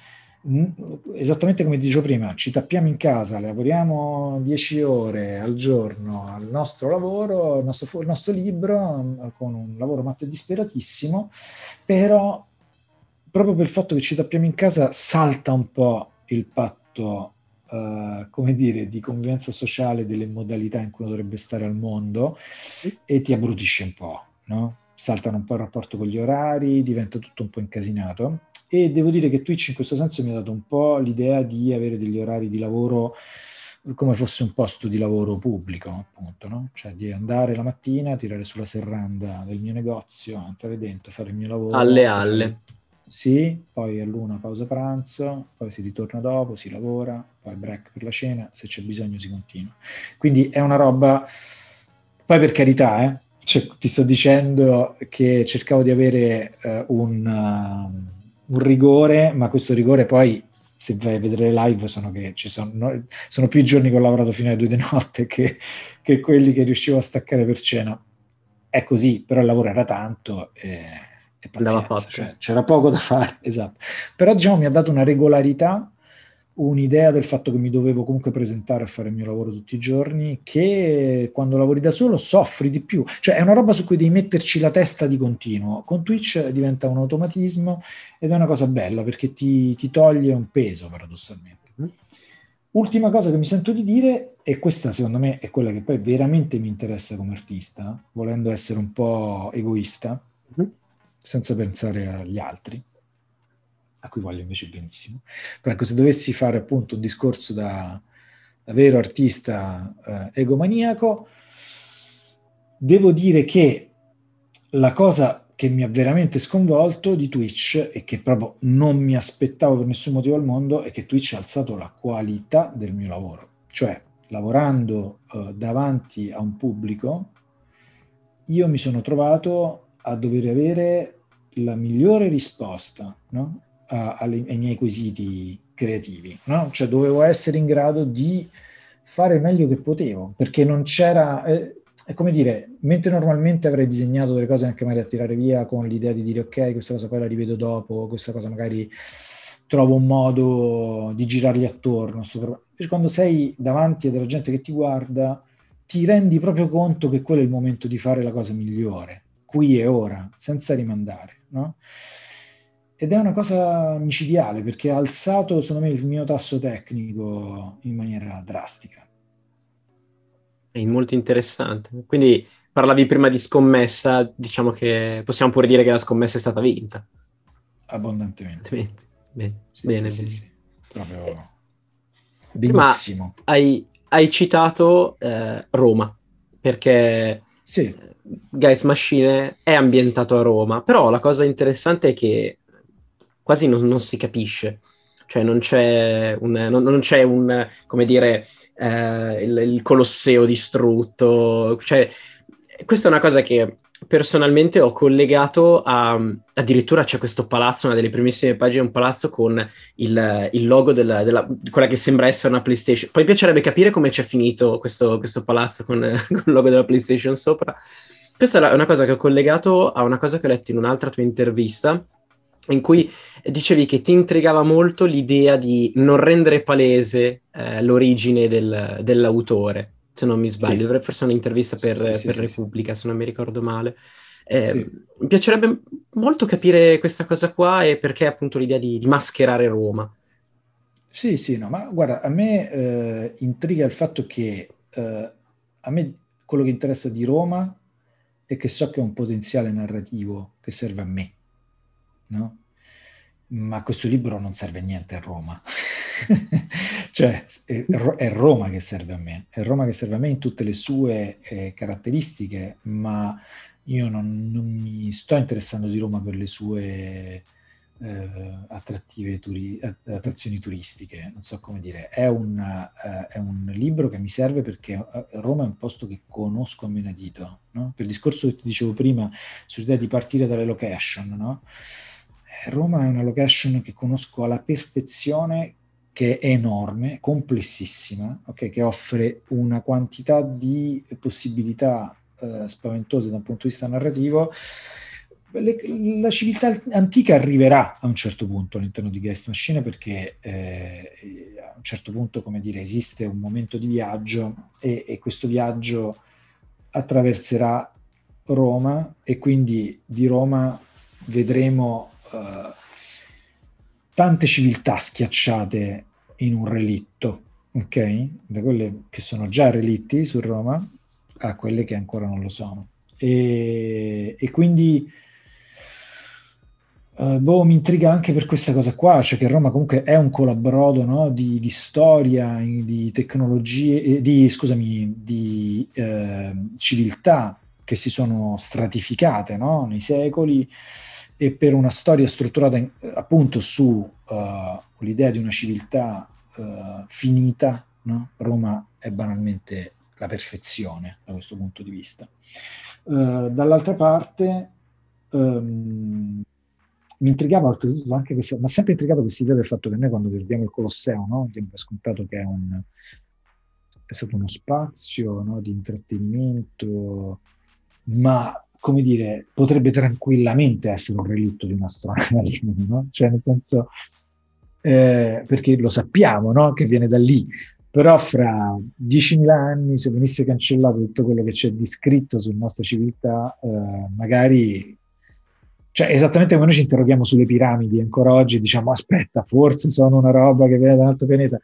B: esattamente come dicevo prima, ci tappiamo in casa, lavoriamo 10 ore al giorno al nostro lavoro, al nostro, al nostro libro, mm, con un lavoro matto e disperatissimo, però proprio per il fatto che ci tappiamo in casa salta un po' il patto, eh, come dire, di convivenza sociale delle modalità in cui dovrebbe stare al mondo e ti abbrutisce un po', no? Saltano un po' il rapporto con gli orari, diventa tutto un po' incasinato e devo dire che Twitch in questo senso mi ha dato un po' l'idea di avere degli orari di lavoro come fosse un posto di lavoro pubblico, appunto, no? cioè di andare la mattina, tirare sulla serranda del mio negozio, entrare dentro, fare il mio lavoro. Alle alle. Sì, poi all'una pausa pranzo, poi si ritorna dopo, si lavora, poi break per la cena, se c'è bisogno si continua. Quindi è una roba, poi per carità, eh? cioè, ti sto dicendo che cercavo di avere eh, un... Uh, un rigore, ma questo rigore poi se vai a vedere live sono che ci sono, sono più giorni che ho lavorato fino alle due di notte che, che, quelli che riuscivo a staccare per cena. È così, però il lavoro era tanto e,
A: e pazienza,
B: cioè, c'era poco da fare, esatto. Però diciamo mi ha dato una regolarità un'idea del fatto che mi dovevo comunque presentare a fare il mio lavoro tutti i giorni, che quando lavori da solo soffri di più, cioè è una roba su cui devi metterci la testa di continuo, con Twitch diventa un automatismo ed è una cosa bella perché ti, ti toglie un peso paradossalmente. Mm. Ultima cosa che mi sento di dire, e questa secondo me è quella che poi veramente mi interessa come artista, volendo essere un po' egoista, mm. senza pensare agli altri a cui voglio invece benissimo. Però ecco, se dovessi fare appunto un discorso da, da vero artista eh, egomaniaco, devo dire che la cosa che mi ha veramente sconvolto di Twitch e che proprio non mi aspettavo per nessun motivo al mondo è che Twitch ha alzato la qualità del mio lavoro. Cioè, lavorando eh, davanti a un pubblico, io mi sono trovato a dover avere la migliore risposta, no? alle, ai miei quesiti creativi, no? Cioè dovevo essere in grado di fare il meglio che potevo, perché non c'era... Eh, è come dire, mentre normalmente avrei disegnato delle cose anche magari a tirare via con l'idea di dire ok, questa cosa poi la rivedo dopo, questa cosa magari trovo un modo di girargli attorno. Invece quando sei davanti a della gente che ti guarda, ti rendi proprio conto che quello è il momento di fare la cosa migliore, qui e ora, senza rimandare, no? Ed è una cosa micidiale perché ha alzato, secondo me, il mio tasso tecnico in maniera drastica.
A: È molto interessante. Quindi parlavi prima di scommessa, diciamo che possiamo pure dire che la scommessa è stata vinta.
B: Abbondantemente. Bene, sì, bene, sì, bene. Sì, Proprio eh,
A: benissimo. Hai, hai, citato eh, Roma, perché sì. Eh, Guys Machine è ambientato a Roma, però la cosa interessante è che quasi non, non si capisce. Cioè non c'è un, non, non c'è un come dire, eh, il, il, Colosseo distrutto. Cioè, questa è una cosa che personalmente ho collegato a... Addirittura c'è questo palazzo, una delle primissime pagine, un palazzo con il, il logo della, della, quella che sembra essere una PlayStation. Poi piacerebbe capire come c'è finito questo, questo palazzo con, con il logo della PlayStation sopra. Questa è una cosa che ho collegato a una cosa che ho letto in un'altra tua intervista, in cui dicevi che ti intrigava molto l'idea di non rendere palese eh, l'origine del, dell'autore, se non mi sbaglio. Sì. Forse un'intervista per, sì, per sì, Repubblica, se non mi ricordo male. Eh, mi piacerebbe molto capire questa cosa qua e perché appunto l'idea di, di mascherare Roma.
B: Sì, sì, no, ma guarda, a me eh, intriga il fatto che eh, a me quello che interessa di Roma è che so che è un potenziale narrativo che serve a me no? Ma questo libro non serve a niente a Roma. cioè è, Roma che serve a me, è Roma che serve a me in tutte le sue eh, caratteristiche, ma io non, non, mi sto interessando di Roma per le sue eh, turi, attrazioni turistiche, non so come dire. È un, eh, è un, libro che mi serve perché eh, Roma è un posto che conosco a menadito, no? Per il discorso che ti dicevo prima sull'idea di partire dalle location, no? Roma è una location che conosco alla perfezione, che è enorme, complessissima, okay? che offre una quantità di possibilità eh, spaventose da un punto di vista narrativo. Le, la civiltà antica arriverà a un certo punto all'interno di Guest Machine perché eh, a un certo punto, come dire, esiste un momento di viaggio e, e questo viaggio attraverserà Roma e quindi di Roma vedremo eh, tante civiltà schiacciate in un relitto, ok? Da quelle che sono già relitti su Roma a quelle che ancora non lo sono. E, e quindi uh, boh, mi intriga anche per questa cosa qua, cioè che Roma comunque è un colabrodo no? di, di, storia, di tecnologie, eh, di, scusami, di uh, civiltà che si sono stratificate no? nei secoli e per una storia strutturata in, appunto sull'idea eh, uh, di una civiltà uh, finita, no? Roma è banalmente la perfezione da questo punto di vista. Uh, dall'altra parte um, mi intrigava oltretutto anche questa, ma sempre intrigato questa idea del fatto che noi quando perdiamo il Colosseo, no? diamo scontato che è, un, è stato uno spazio no? di intrattenimento, ma come dire, potrebbe tranquillamente essere un relitto di una strana aliena, no? Cioè, nel senso, eh, perché lo sappiamo, no? Che viene da lì. Però fra 10.000 anni, se venisse cancellato tutto quello che c'è di scritto sulla nostra civiltà, eh, magari... Cioè, esattamente come noi ci interroghiamo sulle piramidi ancora oggi, diciamo, aspetta, forse sono una roba che viene da un altro pianeta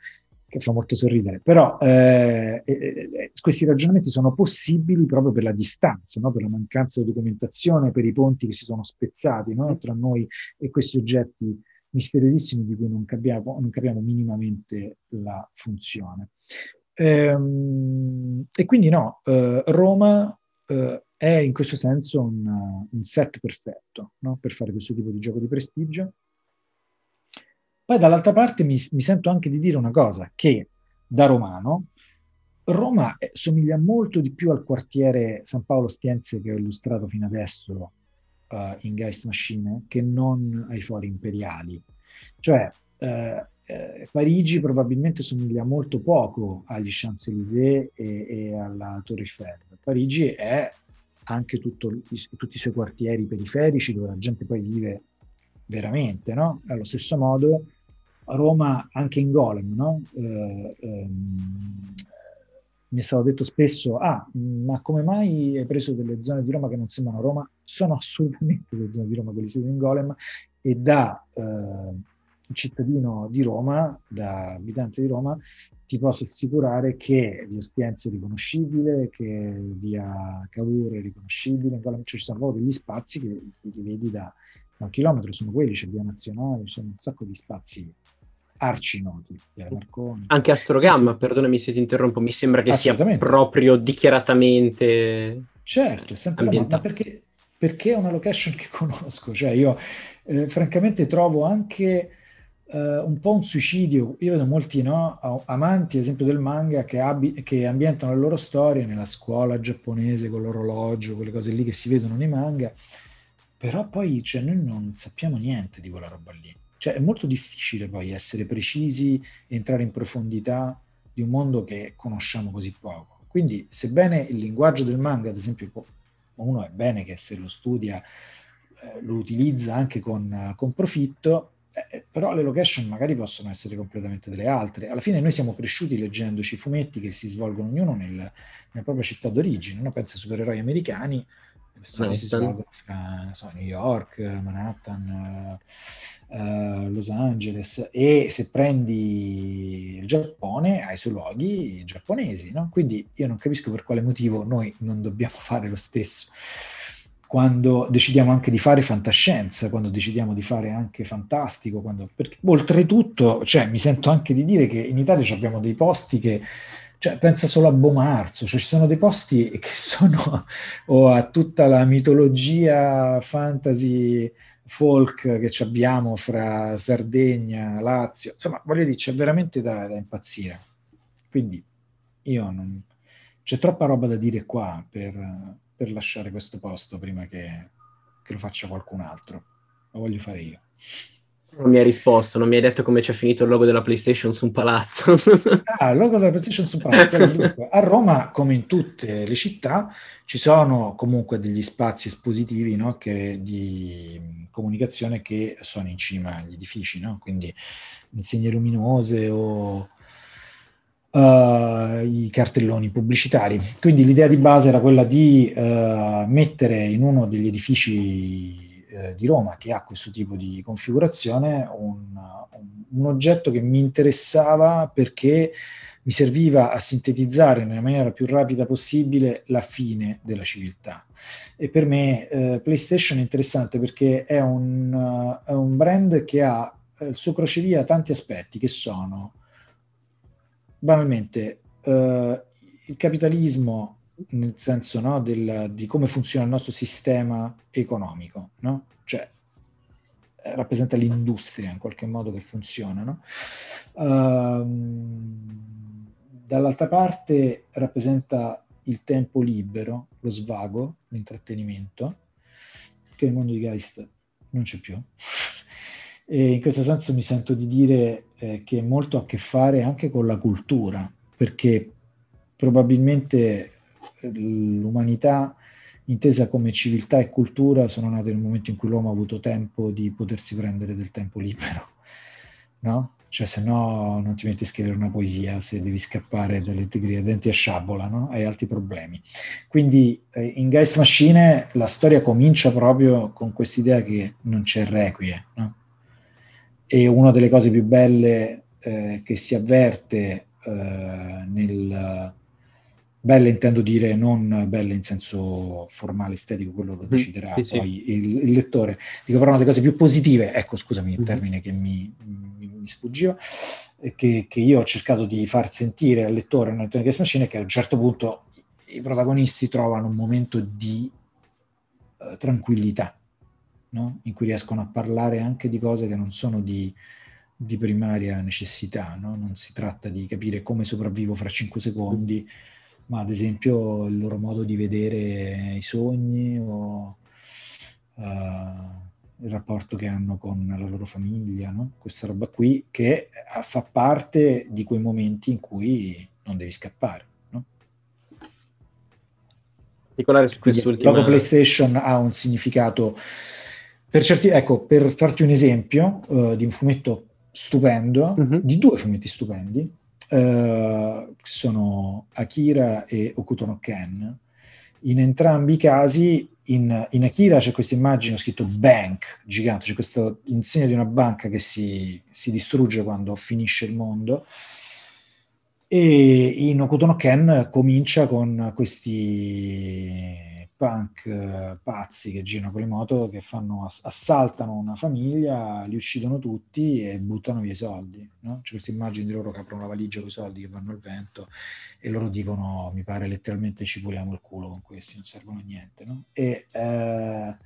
B: che fa molto sorridere, però eh, eh, eh, questi ragionamenti sono possibili proprio per la distanza, no? per la mancanza di documentazione, per i ponti che si sono spezzati no? Mm. tra noi e questi oggetti misteriosissimi di cui non capiamo, non capiamo minimamente la funzione. Ehm, e quindi no, eh, Roma eh, è in questo senso un, un set perfetto no? per fare questo tipo di gioco di prestigio poi dall'altra parte mi, mi sento anche di dire una cosa, che da romano Roma eh, somiglia molto di più al quartiere San Paolo Stienze che ho illustrato fino adesso uh, in Geist Machine che non ai fori imperiali. Cioè, eh, eh, Parigi probabilmente somiglia molto poco agli Champs-Élysées e, e, alla Torre Eiffel. Parigi è anche tutto, tutti i suoi quartieri periferici dove la gente poi vive veramente, no? Allo stesso modo Roma anche in Golem, no? eh, ehm, mi è stato detto spesso, ah, ma come mai hai preso delle zone di Roma che non sembrano Roma? Sono assolutamente le zone di Roma che quelle siedono in Golem e da eh, cittadino di Roma, da abitante di Roma, ti posso assicurare che di Ostiense è riconoscibile, che via Cavour è riconoscibile, in Golem ci sono proprio degli spazi che li vedi da, da un chilometro, sono quelli, c'è via Nazionale, ci sono un sacco di spazi arcinoti.
A: Anche Astrogamma, perdonami se ti interrompo, mi sembra che sia proprio dichiaratamente Certo, è sempre ambientato. Ma perché,
B: perché è una location che conosco, cioè io eh, francamente trovo anche eh, un po' un suicidio, io vedo molti no, amanti ad esempio del manga che, ab- che ambientano le loro storie nella scuola giapponese con l'orologio, quelle cose lì che si vedono nei manga, però poi cioè, noi non sappiamo niente di quella roba lì cioè è molto difficile poi essere precisi, entrare in profondità di un mondo che conosciamo così poco. Quindi, sebbene il linguaggio del manga, ad esempio, uno è bene che se lo studia eh, lo utilizza anche con, con profitto, eh, eh, però le location magari possono essere completamente delle altre. Alla fine noi siamo cresciuti leggendoci fumetti che si svolgono ognuno nel, nella propria città d'origine, uno pensa ai supereroi americani, le persone si so, New York, Manhattan, uh, uh, Los Angeles e se prendi il Giappone hai sui luoghi giapponesi, no? quindi io non capisco per quale motivo noi non dobbiamo fare lo stesso. Quando decidiamo anche di fare fantascienza, quando decidiamo di fare anche fantastico, quando... Perché, oltretutto cioè, mi sento anche di dire che in Italia abbiamo dei posti che cioè, pensa solo a Bomarzo, cioè ci sono dei posti che sono, o a tutta la mitologia fantasy folk che abbiamo fra Sardegna, Lazio, insomma, voglio dire, c'è veramente da, da impazzire. Quindi io non... C'è troppa roba da dire qua per, per lasciare questo posto prima che, che lo faccia qualcun altro. Lo voglio fare io.
A: Non mi hai risposto, non mi hai detto come ci ha finito il logo della PlayStation su un palazzo.
B: ah, il logo della PlayStation su un palazzo. a Roma, come in tutte le città, ci sono comunque degli spazi espositivi no, che, di comunicazione che sono in cima agli edifici, no? quindi insegne luminose o Uh, i cartelloni pubblicitari. Quindi l'idea di base era quella di uh, mettere in uno degli edifici eh, di Roma che ha questo tipo di configurazione, un, un, oggetto che mi interessava perché mi serviva a sintetizzare nella maniera più rapida possibile la fine della civiltà. E per me eh, PlayStation è interessante perché è un, uh, è un brand che ha eh, il suo crocevia tanti aspetti che sono banalmente uh, il capitalismo nel senso no, del, di come funziona il nostro sistema economico, no? cioè eh, rappresenta l'industria in qualche modo che funziona. No? Uh, dall'altra parte rappresenta il tempo libero, lo svago, l'intrattenimento, che nel mondo di Geist non c'è più. E in questo senso mi sento di dire eh, che molto ha a che fare anche con la cultura, perché probabilmente l'umanità intesa come civiltà e cultura sono nate nel momento in cui l'uomo ha avuto tempo di potersi prendere del tempo libero, no? Cioè se no non ti metti a scrivere una poesia, se devi scappare dalle tigre denti a sciabola, no? Hai altri problemi. Quindi eh, in Geist Machine la storia comincia proprio con quest'idea che non c'è requie, no? E una delle cose più belle eh, che si avverte eh, nel Belle intendo dire non belle in senso formale, estetico, quello lo mm, deciderà sì, poi sì. Il, il, lettore. Dico però una delle cose più positive, ecco scusami il mhm. termine che mi, mi, mi sfuggiva, che, che, io ho cercato di far sentire al lettore nel Tony Case Machine è che a un certo punto i protagonisti trovano un momento di uh, tranquillità, no? in cui riescono a parlare anche di cose che non sono di di primaria necessità, no? non si tratta di capire come sopravvivo fra 5 secondi, mm ma ad esempio il loro modo di vedere i sogni o uh, il rapporto che hanno con la loro famiglia, no? questa roba qui che eh, fa parte di quei momenti in cui non devi scappare. No?
A: Particolare su quest'ultima... Il logo
B: PlayStation ha un significato... Per, certi, ecco, per farti un esempio uh, di un fumetto stupendo, uh-huh. di due fumetti stupendi, uh, sono Akira e Okutono Ken. In entrambi i casi, in, in Akira c'è questa immagine, ho scritto bank, gigante, c'è questo insegno di una banca che si, si distrugge quando finisce il mondo. E in Okutono Ken comincia con questi punk eh, pazzi che girano con le moto, che fanno, assaltano una famiglia, li uccidono tutti e buttano via i soldi. No? C'è questa immagine di loro che aprono la valigia con i soldi che vanno al vento e loro dicono, mi pare letteralmente ci puliamo il culo con questi, non servono a niente. No? E, eh,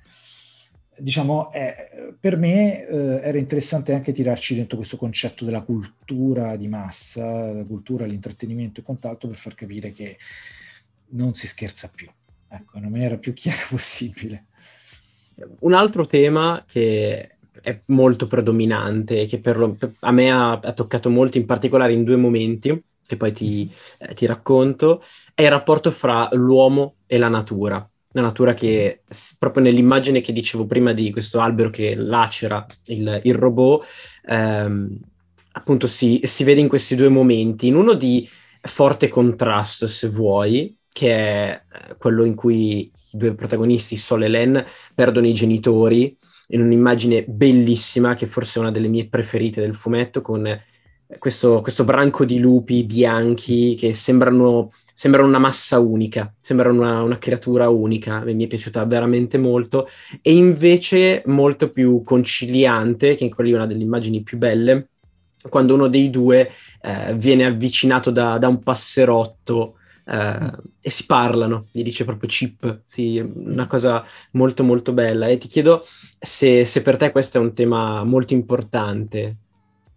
B: diciamo, eh, per me eh, era interessante anche tirarci dentro questo concetto della cultura di massa, la cultura, l'intrattenimento e quant'altro, per far capire che non si scherza più. Ecco, nella maniera più chiara possibile.
A: Un altro tema che è molto predominante, che per lo, a me ha, ha, toccato molto, in particolare in due momenti, che poi ti, eh, ti racconto, è il rapporto fra l'uomo e la natura la natura che proprio nell'immagine che dicevo prima di questo albero che lacera il, il robot, ehm, appunto si, si, vede in questi due momenti, in uno di forte contrasto, se vuoi, che è eh, quello in cui i due protagonisti, Sol e Len, perdono i genitori in un'immagine bellissima che forse è una delle mie preferite del fumetto, con eh, questo, questo branco di lupi bianchi che sembrano, sembrano una massa unica, sembrano una, una creatura unica, mi è piaciuta veramente molto, e invece molto più conciliante, che è quella di una delle immagini più belle, quando uno dei due eh, viene avvicinato da, da un passerotto eh, e si parlano, gli dice proprio chip, sì, una cosa molto molto bella. E ti chiedo se, se per te questo è un tema molto importante,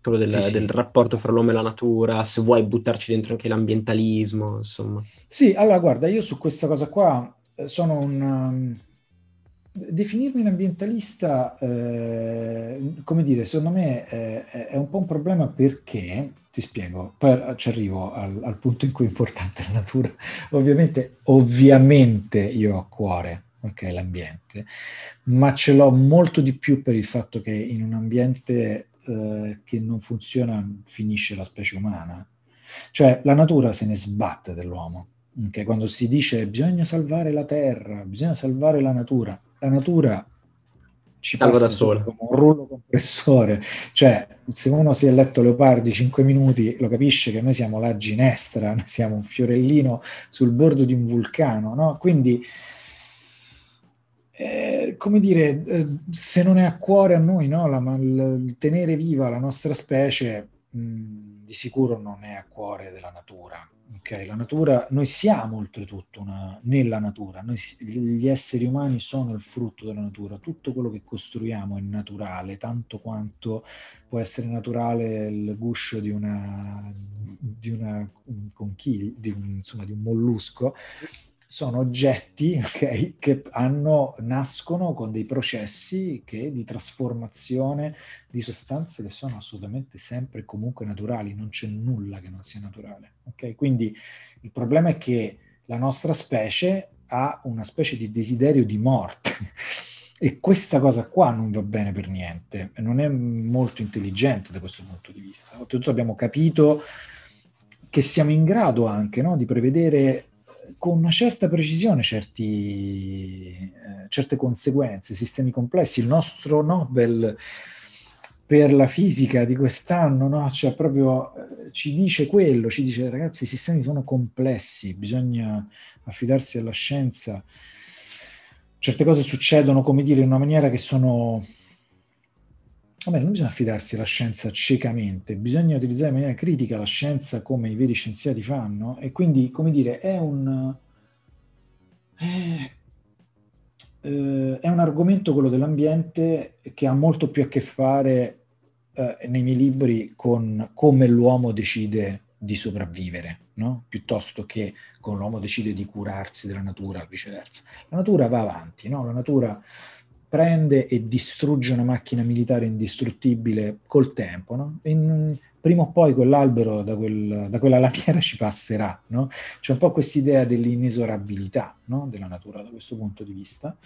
A: quello del, sì, sì. del rapporto fra l'uomo e la natura, se vuoi buttarci dentro anche l'ambientalismo, insomma.
B: Sì, allora guarda, io su questa cosa qua eh, sono un um, Definirmi un ambientalista, eh, come dire, secondo me eh, è, è, un po' un problema perché, ti spiego, poi ci arrivo al, al punto in cui è importante la natura, ovviamente, ovviamente io ho a cuore okay, l'ambiente, ma ce l'ho molto di più per il fatto che in un ambiente eh, che non funziona finisce la specie umana, cioè la natura se ne sbatte dell'uomo. Okay, quando si dice bisogna salvare la terra, bisogna salvare la natura, la natura
A: ci Salva passa da sola. come un rullo
B: compressore, cioè se uno si è letto Leopardi 5 minuti lo capisce che noi siamo la ginestra, noi siamo un fiorellino sul bordo di un vulcano, no? Quindi eh, come dire, eh, se non è a cuore a noi no? la, la, il tenere viva la nostra specie, mh, mm, di sicuro non è a cuore della natura. Okay? La natura, noi siamo oltretutto una, nella natura, noi, gli esseri umani sono il frutto della natura, tutto quello che costruiamo è naturale, tanto quanto può essere naturale il guscio di una, di una conchiglia, di un, insomma di un mollusco, sono oggetti okay, che hanno, nascono con dei processi che, di trasformazione di sostanze che sono assolutamente sempre e comunque naturali, non c'è nulla che non sia naturale. Okay? Quindi il problema è che la nostra specie ha una specie di desiderio di morte. E questa cosa qua non va bene per niente, non è molto intelligente da questo punto di vista. Oltretutto abbiamo capito che siamo in grado anche no, di prevedere con una certa precisione certi, eh, certe conseguenze, sistemi complessi. Il nostro Nobel per la fisica di quest'anno no? cioè proprio, eh, ci dice quello, ci dice ragazzi i sistemi sono complessi, bisogna affidarsi alla scienza. Certe cose succedono, come dire, in una maniera che sono Vabbè, non bisogna fidarsi alla scienza ciecamente, bisogna utilizzare in maniera critica la scienza come i veri scienziati fanno e quindi, come dire, è un, è, eh, eh, è un argomento quello dell'ambiente che ha molto più a che fare eh, nei miei libri con come l'uomo decide di sopravvivere, no? piuttosto che con l'uomo decide di curarsi della natura, viceversa. La natura va avanti, no? la natura prende e distrugge una macchina militare indistruttibile col tempo. No? In, prima o poi quell'albero da, quel, da quella lamiera ci passerà. No? C'è un po' questa idea dell'inesorabilità no? della natura da questo punto di vista.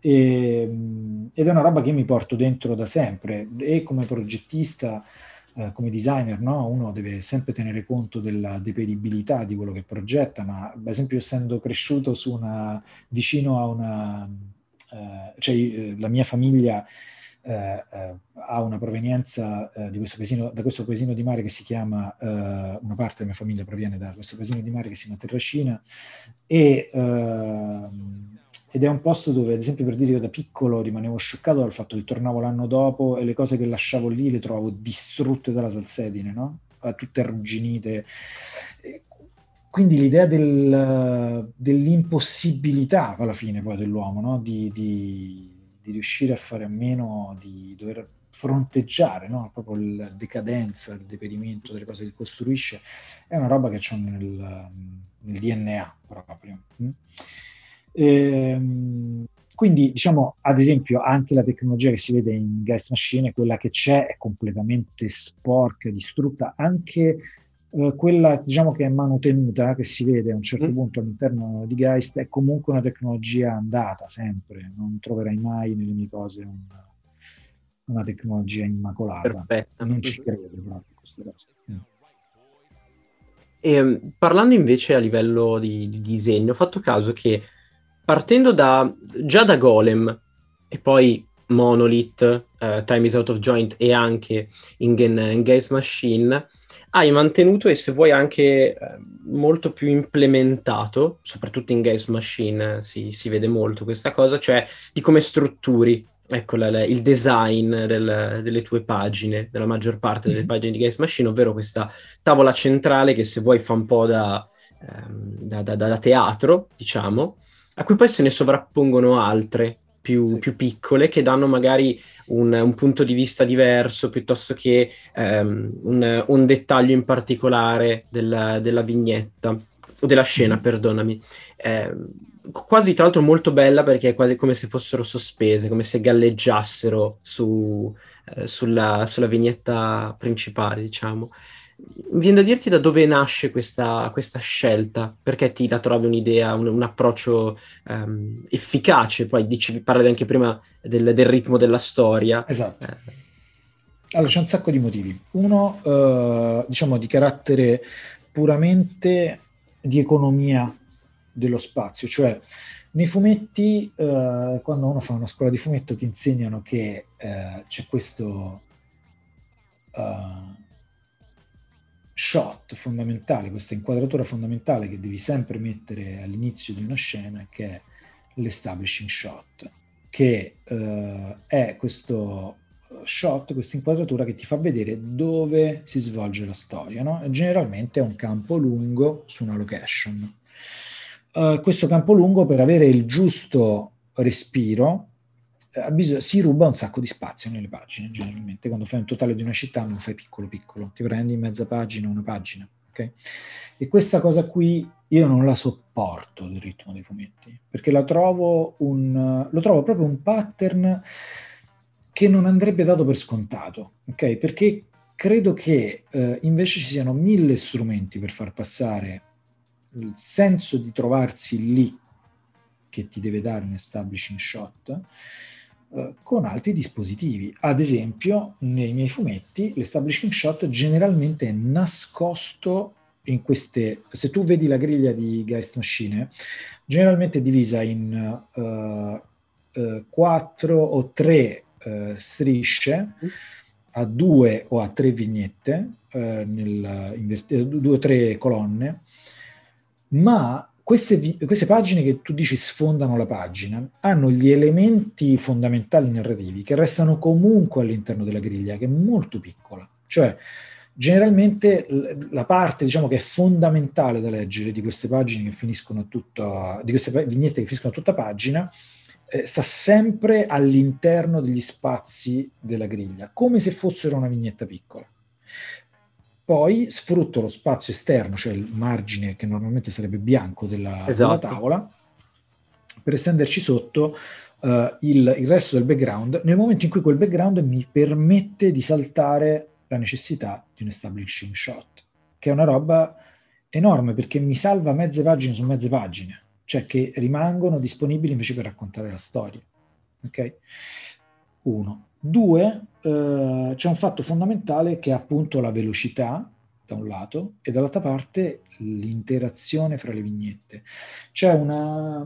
B: E, ehm, ed è una roba che mi porto dentro da sempre e come progettista, eh, come designer, no? uno deve sempre tenere conto della deperibilità di quello che progetta, ma ad esempio essendo cresciuto una, vicino a una eh, cioè, eh, la mia famiglia eh, eh ha una provenienza questo paesino, da questo paesino di mare che si chiama, una parte della mia famiglia proviene da questo paesino di mare che si chiama Terracina e, ehm, ed è un posto dove, ad esempio, per dire io da piccolo rimanevo scioccato dal fatto che tornavo l'anno dopo e le cose che lasciavo lì le trovavo distrutte dalla salsedine, no? tutte arrugginite quindi l'idea del, dell'impossibilità alla fine poi dell'uomo no? di, di, di, riuscire a fare a meno di dover fronteggiare no? proprio la decadenza, il deperimento delle cose che costruisce è una roba che c'è nel, nel DNA proprio. Mm? E, ehm, quindi diciamo ad esempio anche la tecnologia che si vede in Geist Machine, quella che c'è è completamente sporca, distrutta anche eh, quella diciamo che è manutenuta, che si vede a un certo mm. punto all'interno di Geist, è comunque una tecnologia andata sempre, non troverai mai nelle mie cose un, una tecnologia immacolata. Perfetto. Non ci credo proprio a queste cose. Mm.
A: E, ehm, parlando invece a livello di, di, disegno, ho fatto caso che partendo da, già da Golem e poi Monolith, uh, Time is Out of Joint e anche in, in Games Machine, hai mantenuto e se vuoi anche eh, molto più implementato, soprattutto in Games Machine eh, si, si, vede molto questa cosa, cioè di come strutturi ecco, la, la, il design del, delle tue pagine, della maggior parte delle mhm. pagine di Games Machine, ovvero questa tavola centrale che se vuoi fa un po' da, eh, da, da, da teatro, diciamo, a cui poi se ne sovrappongono altre più, sì. più piccole che danno magari un, un, punto di vista diverso piuttosto che um, un, un, dettaglio in particolare della, della vignetta o della scena, mm. perdonami. Eh, quasi tra l'altro molto bella perché è quasi come se fossero sospese, come se galleggiassero su, eh, sulla, sulla, vignetta principale, diciamo viene da dirti da dove nasce questa, questa scelta, perché ti la trovi un'idea, un, un approccio um, efficace, poi dici, parlavi anche prima del, del ritmo della storia. Esatto. Eh.
B: Allora, c'è un sacco di motivi. Uno, eh, diciamo, di carattere puramente di economia dello spazio, cioè nei fumetti, eh, quando uno fa una scuola di fumetto, ti insegnano che eh, c'è questo... Uh, shot fondamentale, questa inquadratura fondamentale che devi sempre mettere all'inizio di una scena, che è l'establishing shot, che eh, è questo shot, questa inquadratura che ti fa vedere dove si svolge la storia. No? Generalmente è un campo lungo su una location. Uh, questo campo lungo per avere il giusto respiro bisogno, si ruba un sacco di spazio nelle pagine, generalmente. Quando fai un totale di una città non fai piccolo piccolo, ti prendi mezza pagina, una pagina. Okay? E questa cosa qui io non la sopporto del ritmo dei fumetti, perché la trovo, un, lo trovo proprio un pattern che non andrebbe dato per scontato, okay? Perché credo che eh, invece ci siano mille strumenti per far passare il senso di trovarsi lì che ti deve dare un establishing shot eh, con altri dispositivi. Ad esempio, nei miei fumetti, l'establishing shot generalmente è nascosto in queste... Se tu vedi la griglia di Geist Machine, generalmente è divisa in uh, uh, 4 o tre uh, strisce mm. a due o a tre vignette, eh, nel, in, due o tre colonne, ma queste, vi- queste, pagine che tu dici sfondano la pagina hanno gli elementi fondamentali narrativi che restano comunque all'interno della griglia, che è molto piccola. Cioè, generalmente la parte diciamo, che è fondamentale da leggere di queste pagine che finiscono tutta, di queste vignette che finiscono tutta pagina, eh, sta sempre all'interno degli spazi della griglia, come se fossero una vignetta piccola poi sfrutto lo spazio esterno, cioè il margine che normalmente sarebbe bianco della, esatto. della tavola, per estenderci sotto uh, il, il, resto del background, nel momento in cui quel background mi permette di saltare la necessità di un establishing shot, che è una roba enorme perché mi salva mezze pagine su mezze pagine, cioè che rimangono disponibili invece per raccontare la storia. Ok? Uno. Due, eh, c'è un fatto fondamentale che è appunto la velocità, da un lato, e dall'altra parte l'interazione fra le vignette. C'è una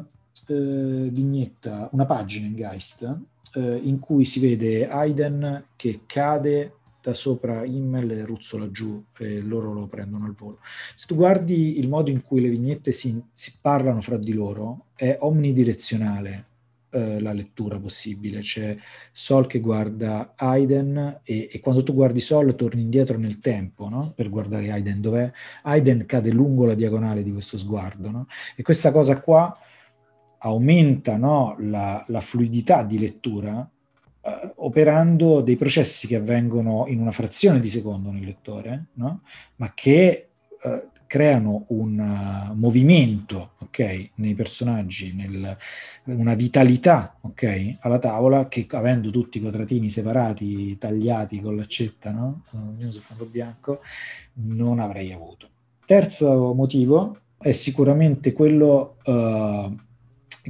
B: eh, vignetta, una pagina in Geist, eh, in cui si vede Aiden che cade da sopra Immel e ruzzola giù e loro lo prendono al volo. Se tu guardi il modo in cui le vignette si, si parlano fra di loro, è omnidirezionale, eh, la lettura possibile. C'è Sol che guarda Haydn e, e, quando tu guardi Sol torni indietro nel tempo no? per guardare Haydn dov'è. Haydn cade lungo la diagonale di questo sguardo no? e questa cosa qua aumenta no, la, la, fluidità di lettura eh, operando dei processi che avvengono in una frazione di secondo nel lettore, ma che eh, creano un uh, movimento okay, nei personaggi, nel, una vitalità okay, alla tavola che avendo tutti i quadratini separati, tagliati con l'accetta, no? ognuno sul fondo bianco, non avrei avuto. Terzo motivo è sicuramente quello uh,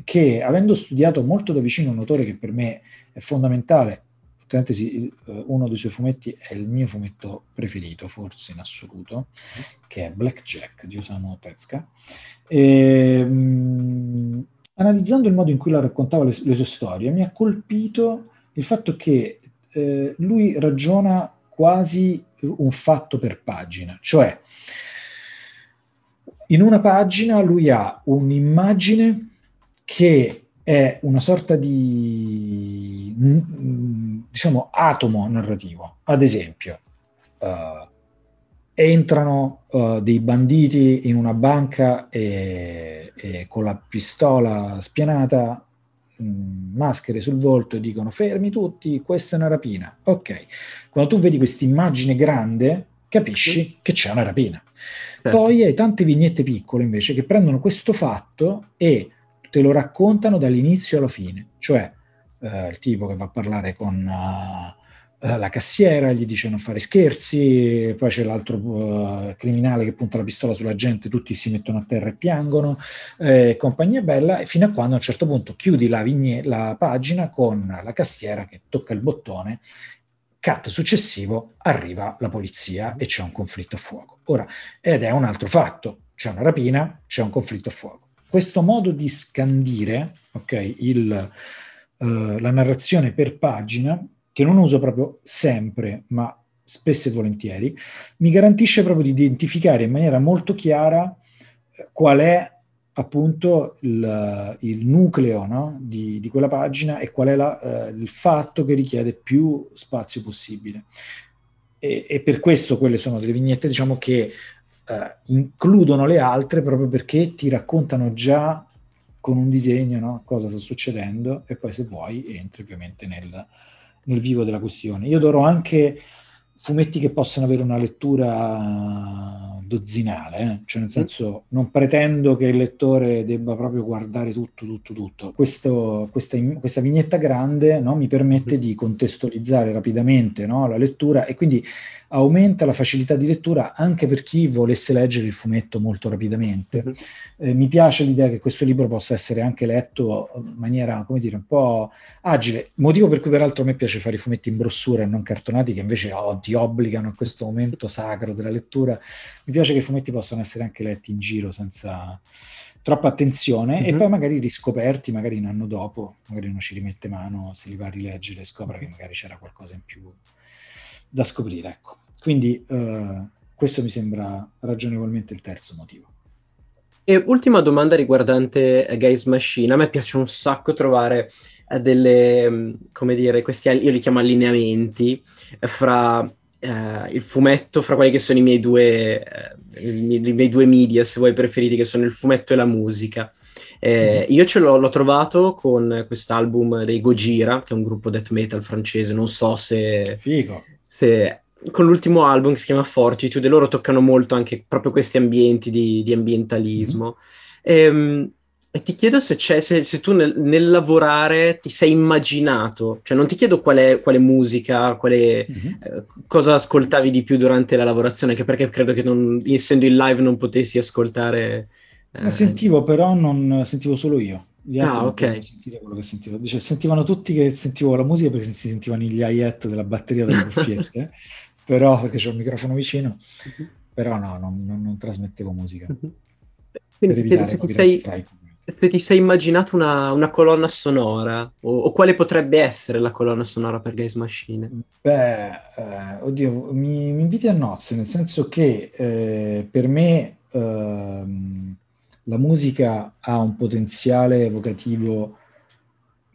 B: che avendo studiato molto da vicino un autore che per me è fondamentale, parentesi, eh, uno dei suoi fumetti è il mio fumetto preferito, forse in assoluto, che è Blackjack di Osamu Tezuka. Ehm, analizzando il modo in cui la raccontava le, le sue storie, mi ha colpito il fatto che eh, lui ragiona quasi un fatto per pagina, cioè in una pagina lui ha un'immagine che è una sorta di, mm, mm, diciamo, atomo narrativo. Ad esempio, uh, entrano uh, dei banditi in una banca e, e con la pistola spianata mm, maschere sul volto e dicono fermi tutti, questa è una rapina. Ok, quando tu vedi questa immagine grande capisci che c'è una rapina. Certo. Poi hai tante vignette piccole invece che prendono questo fatto e te lo raccontano dall'inizio alla fine, cioè eh, il tipo che va a parlare con uh, la cassiera, gli dice non fare scherzi, poi c'è l'altro uh, criminale che punta la pistola sulla gente, tutti si mettono a terra e piangono, eh, compagnia bella, e fino a quando a un certo punto chiudi la, vigne- la pagina con la cassiera che tocca il bottone Cat successivo arriva la polizia e c'è un conflitto a fuoco. Ora, ed è un altro fatto, c'è una rapina, c'è un conflitto a fuoco questo modo di scandire okay, il, uh, la narrazione per pagina, che non uso proprio sempre, ma spesso e volentieri, mi garantisce proprio di identificare in maniera molto chiara eh, qual è appunto il, il nucleo no, di, di, quella pagina e qual è la, uh, il fatto che richiede più spazio possibile. E, e, per questo quelle sono delle vignette diciamo che eh, includono le altre proprio perché ti raccontano già con un disegno no? cosa sta succedendo e poi se vuoi entri ovviamente nel, nel vivo della questione. Io adoro anche fumetti che possono avere una lettura dozzinale, eh? cioè nel mm. senso non pretendo che il lettore debba proprio guardare tutto, tutto, tutto. Questo, questa, questa, vignetta grande no? mi permette mm. di contestualizzare rapidamente no? la lettura e quindi aumenta la facilità di lettura anche per chi volesse leggere il fumetto molto rapidamente. Mm-hmm. Eh, mi piace l'idea che questo libro possa essere anche letto in maniera, come dire, un po' agile, motivo per cui peraltro a me piace fare i fumetti in brossura e non cartonati che invece oh, ti obbligano a questo momento sacro della lettura. Mi piace che i fumetti possano essere anche letti in giro senza troppa attenzione mm-hmm. e mhm. poi magari riscoperti magari un anno dopo, magari uno ci rimette mano, se li va a rileggere e scopre che magari c'era qualcosa in più da scoprire, ecco. Quindi eh, questo mi sembra ragionevolmente il terzo motivo.
A: E ultima domanda riguardante Gaze Machine. A me piace un sacco trovare eh, delle, mm, come dire, questi, io li chiamo allineamenti eh, fra eh, il fumetto, fra quelli che sono i miei due, eh, i, miei due media, se vuoi preferiti, che sono il fumetto e la musica. Eh, mhm. io ce l'ho, l'ho trovato con quest'album dei Gojira, che è un gruppo death metal francese, non so se... Figo. Se con l'ultimo album che si chiama Fortitude, loro toccano molto anche proprio questi ambienti di, di ambientalismo. Mm-hmm. E, e, ti chiedo se, se, se tu nel, nel, lavorare ti sei immaginato, cioè non ti chiedo quale, quale musica, quale, mm-hmm. eh, cosa ascoltavi di più durante la lavorazione, anche perché credo che non, essendo in live non potessi ascoltare...
B: Eh. sentivo eh, però, non sentivo solo io. Gli altri ah, ok. Sentivano. Cioè, sentivano tutti che sentivo la musica perché si sentivano gli hi-hat della batteria delle cuffiette. però perché c'è un microfono vicino, però no, non, non, non trasmettevo musica. Mhm. Quindi se, ti sei,
A: se ti sei immaginato una, una colonna sonora, o, o, quale potrebbe essere la colonna sonora per Gaze Machine?
B: Beh, eh, oddio, mi, mi, inviti a nozze, nel senso che eh, per me eh, la musica ha un potenziale evocativo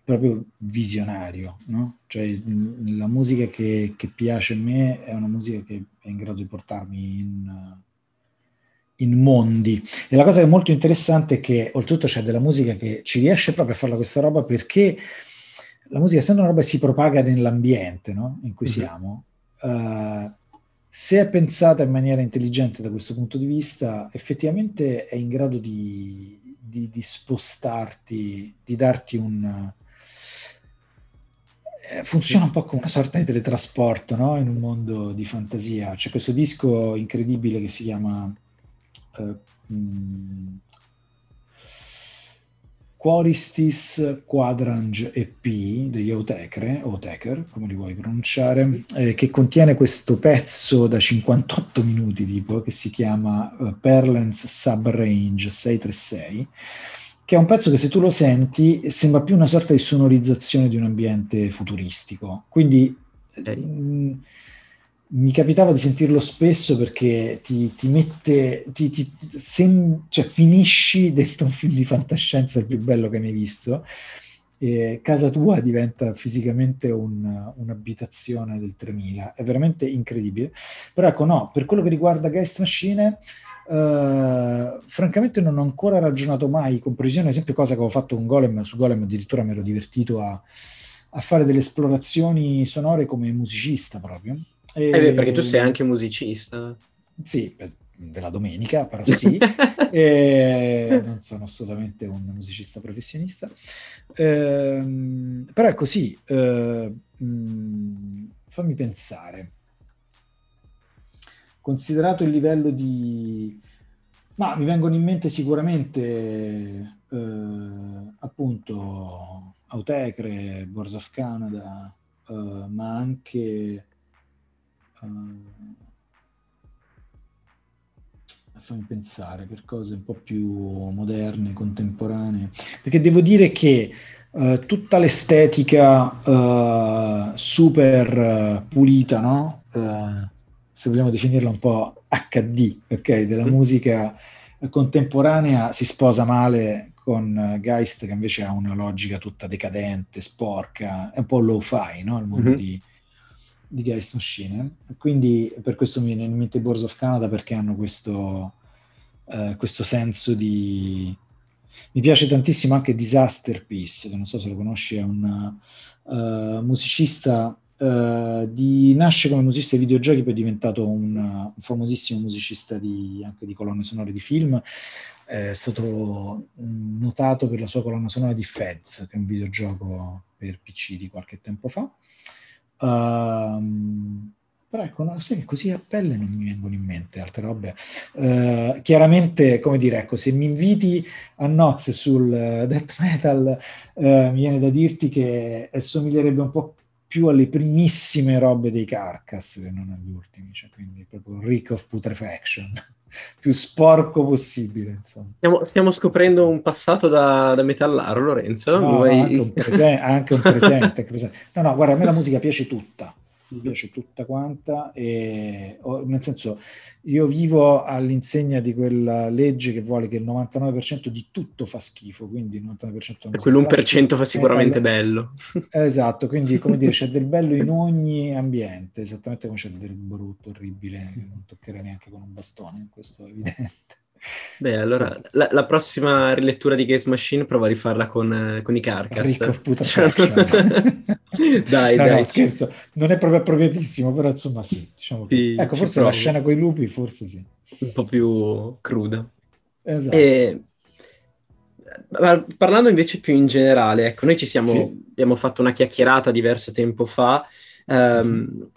B: proprio visionario, no? Cioè la musica che, che, piace a me è una musica che è in grado di portarmi in, in mondi. E la cosa che è molto interessante è che oltretutto c'è della musica che ci riesce proprio a farla questa roba perché la musica, essendo una roba che si propaga nell'ambiente no? in cui mhm. siamo, mm-hmm. uh, se è pensata in maniera intelligente da questo punto di vista, effettivamente è in grado di, di, di spostarti, di darti un eh, funziona un po' come una sorta di teletrasporto no? in un mondo di fantasia. C'è questo disco incredibile che si chiama uh, eh, mh, mm, Quaristis Quadrange EP degli Otecre, Oteker, come li vuoi pronunciare, eh, che contiene questo pezzo da 58 minuti tipo che si chiama uh, Perlens Subrange 636 che è un pezzo che se tu lo senti sembra più una sorta di sonorizzazione di un ambiente futuristico. Quindi okay. mh, mm, mi capitava di sentirlo spesso perché ti, ti mette, ti, ti, sem- cioè finisci dentro un film di fantascienza il più bello che hai mai visto. E casa tua diventa fisicamente un, un'abitazione del 3000, è veramente incredibile. Però ecco, no, per quello che riguarda Geist Machine, Uh, francamente non ho ancora ragionato mai con precisione, ad esempio cosa che ho fatto con Golem, su Golem addirittura mi ero divertito a, a fare delle esplorazioni sonore come musicista proprio. E... Eh beh, perché tu sei ehm, anche musicista. Sì, della domenica, però sì. e... Eh, non sono assolutamente un musicista professionista. Ehm, però è così, ecco, eh, mm, fammi pensare considerato il livello di... Ma mi vengono in mente sicuramente eh, appunto Autecre, Boards of Canada, eh, ma anche... Eh, fammi pensare per cose un po' più moderne, contemporanee, perché devo dire che eh, tutta l'estetica eh, super eh, pulita, no? Eh, se vogliamo definirla un po' HD, ok? Della mm. musica contemporanea si sposa male con eh, Geist che invece ha una logica tutta decadente, sporca, è un po' lo fi no? Il mondo mm-hmm. di, di Geist Machine. Quindi per questo mi viene in mente Boards of Canada perché hanno questo, eh, questo senso di... Mi piace tantissimo anche Disaster Peace, che non so se lo conosci, è un uh, musicista eh, di, nasce come musicista di videogiochi, poi è diventato un, un famosissimo musicista di, anche di colonne sonore di film. Eh, è stato notato per la sua colonna sonora di Feds, che è un videogioco per PC di qualche tempo fa. Uh, però ecco, no, che così a pelle non mi vengono in mente altre robe. Uh, chiaramente, come dire, ecco, se mi inviti a nozze sul death metal, mi viene da dirti che somiglierebbe un po' più alle primissime robe dei Carcass che non agli ultimi, cioè quindi proprio ricco of putrefaction, più sporco possibile. Insomma.
A: Stiamo, stiamo scoprendo un passato da, da metallaro, Lorenzo. No, vuoi... anche, un presen-
B: anche un presente, presente. No, no, guarda, a me la musica piace tutta mi piace tutta quanta, e, nel senso io vivo all'insegna di quella legge che vuole che il 99% di tutto fa schifo, quindi il 99% E quell'1% fa sicuramente eh, bello. Esatto, quindi come dire c'è del bello in ogni ambiente, esattamente come c'è del brutto, orribile, non toccherà neanche con un bastone, questo è evidente.
A: Beh, allora la, la, prossima rilettura di Games Machine prova a rifarla con, eh, con i Carcass. of Cioè... dai, no, dai. No, scherzo,
B: non è proprio appropriatissimo, però insomma sì. Diciamo sì ecco, forse provo. la scena
A: con i lupi, forse sì. Un po' più cruda. Esatto. E... Parlando invece più in generale, ecco, noi ci siamo, sì. abbiamo fatto una chiacchierata diverso tempo fa. Um,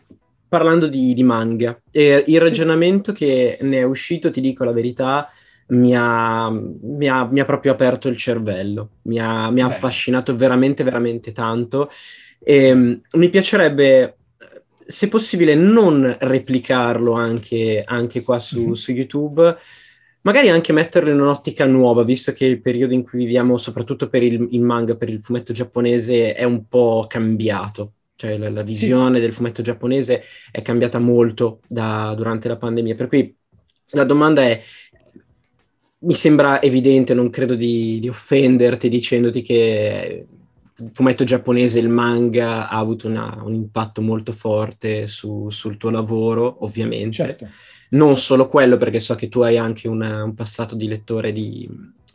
A: parlando di, di manga. E il ragionamento sì. che ne è uscito, ti dico la verità, mi ha, mi ha, mi ha proprio aperto il cervello, mi ha, mi ha affascinato veramente, veramente tanto. E, ehm, mi piacerebbe, se possibile, non replicarlo anche, anche qua su, mm-hmm. su YouTube magari anche metterlo in un'ottica nuova, visto che il periodo in cui viviamo, soprattutto per il, il, manga, per il fumetto giapponese, è un po' cambiato cioè la, la visione sì. del fumetto giapponese è cambiata molto da, durante la pandemia. Per cui la domanda è, mi sembra evidente, non credo di, di offenderti dicendoti che il fumetto giapponese, il manga, ha avuto una, un impatto molto forte su, sul tuo lavoro, ovviamente. Certo. Non solo quello, perché so che tu hai anche una, un passato di lettore di...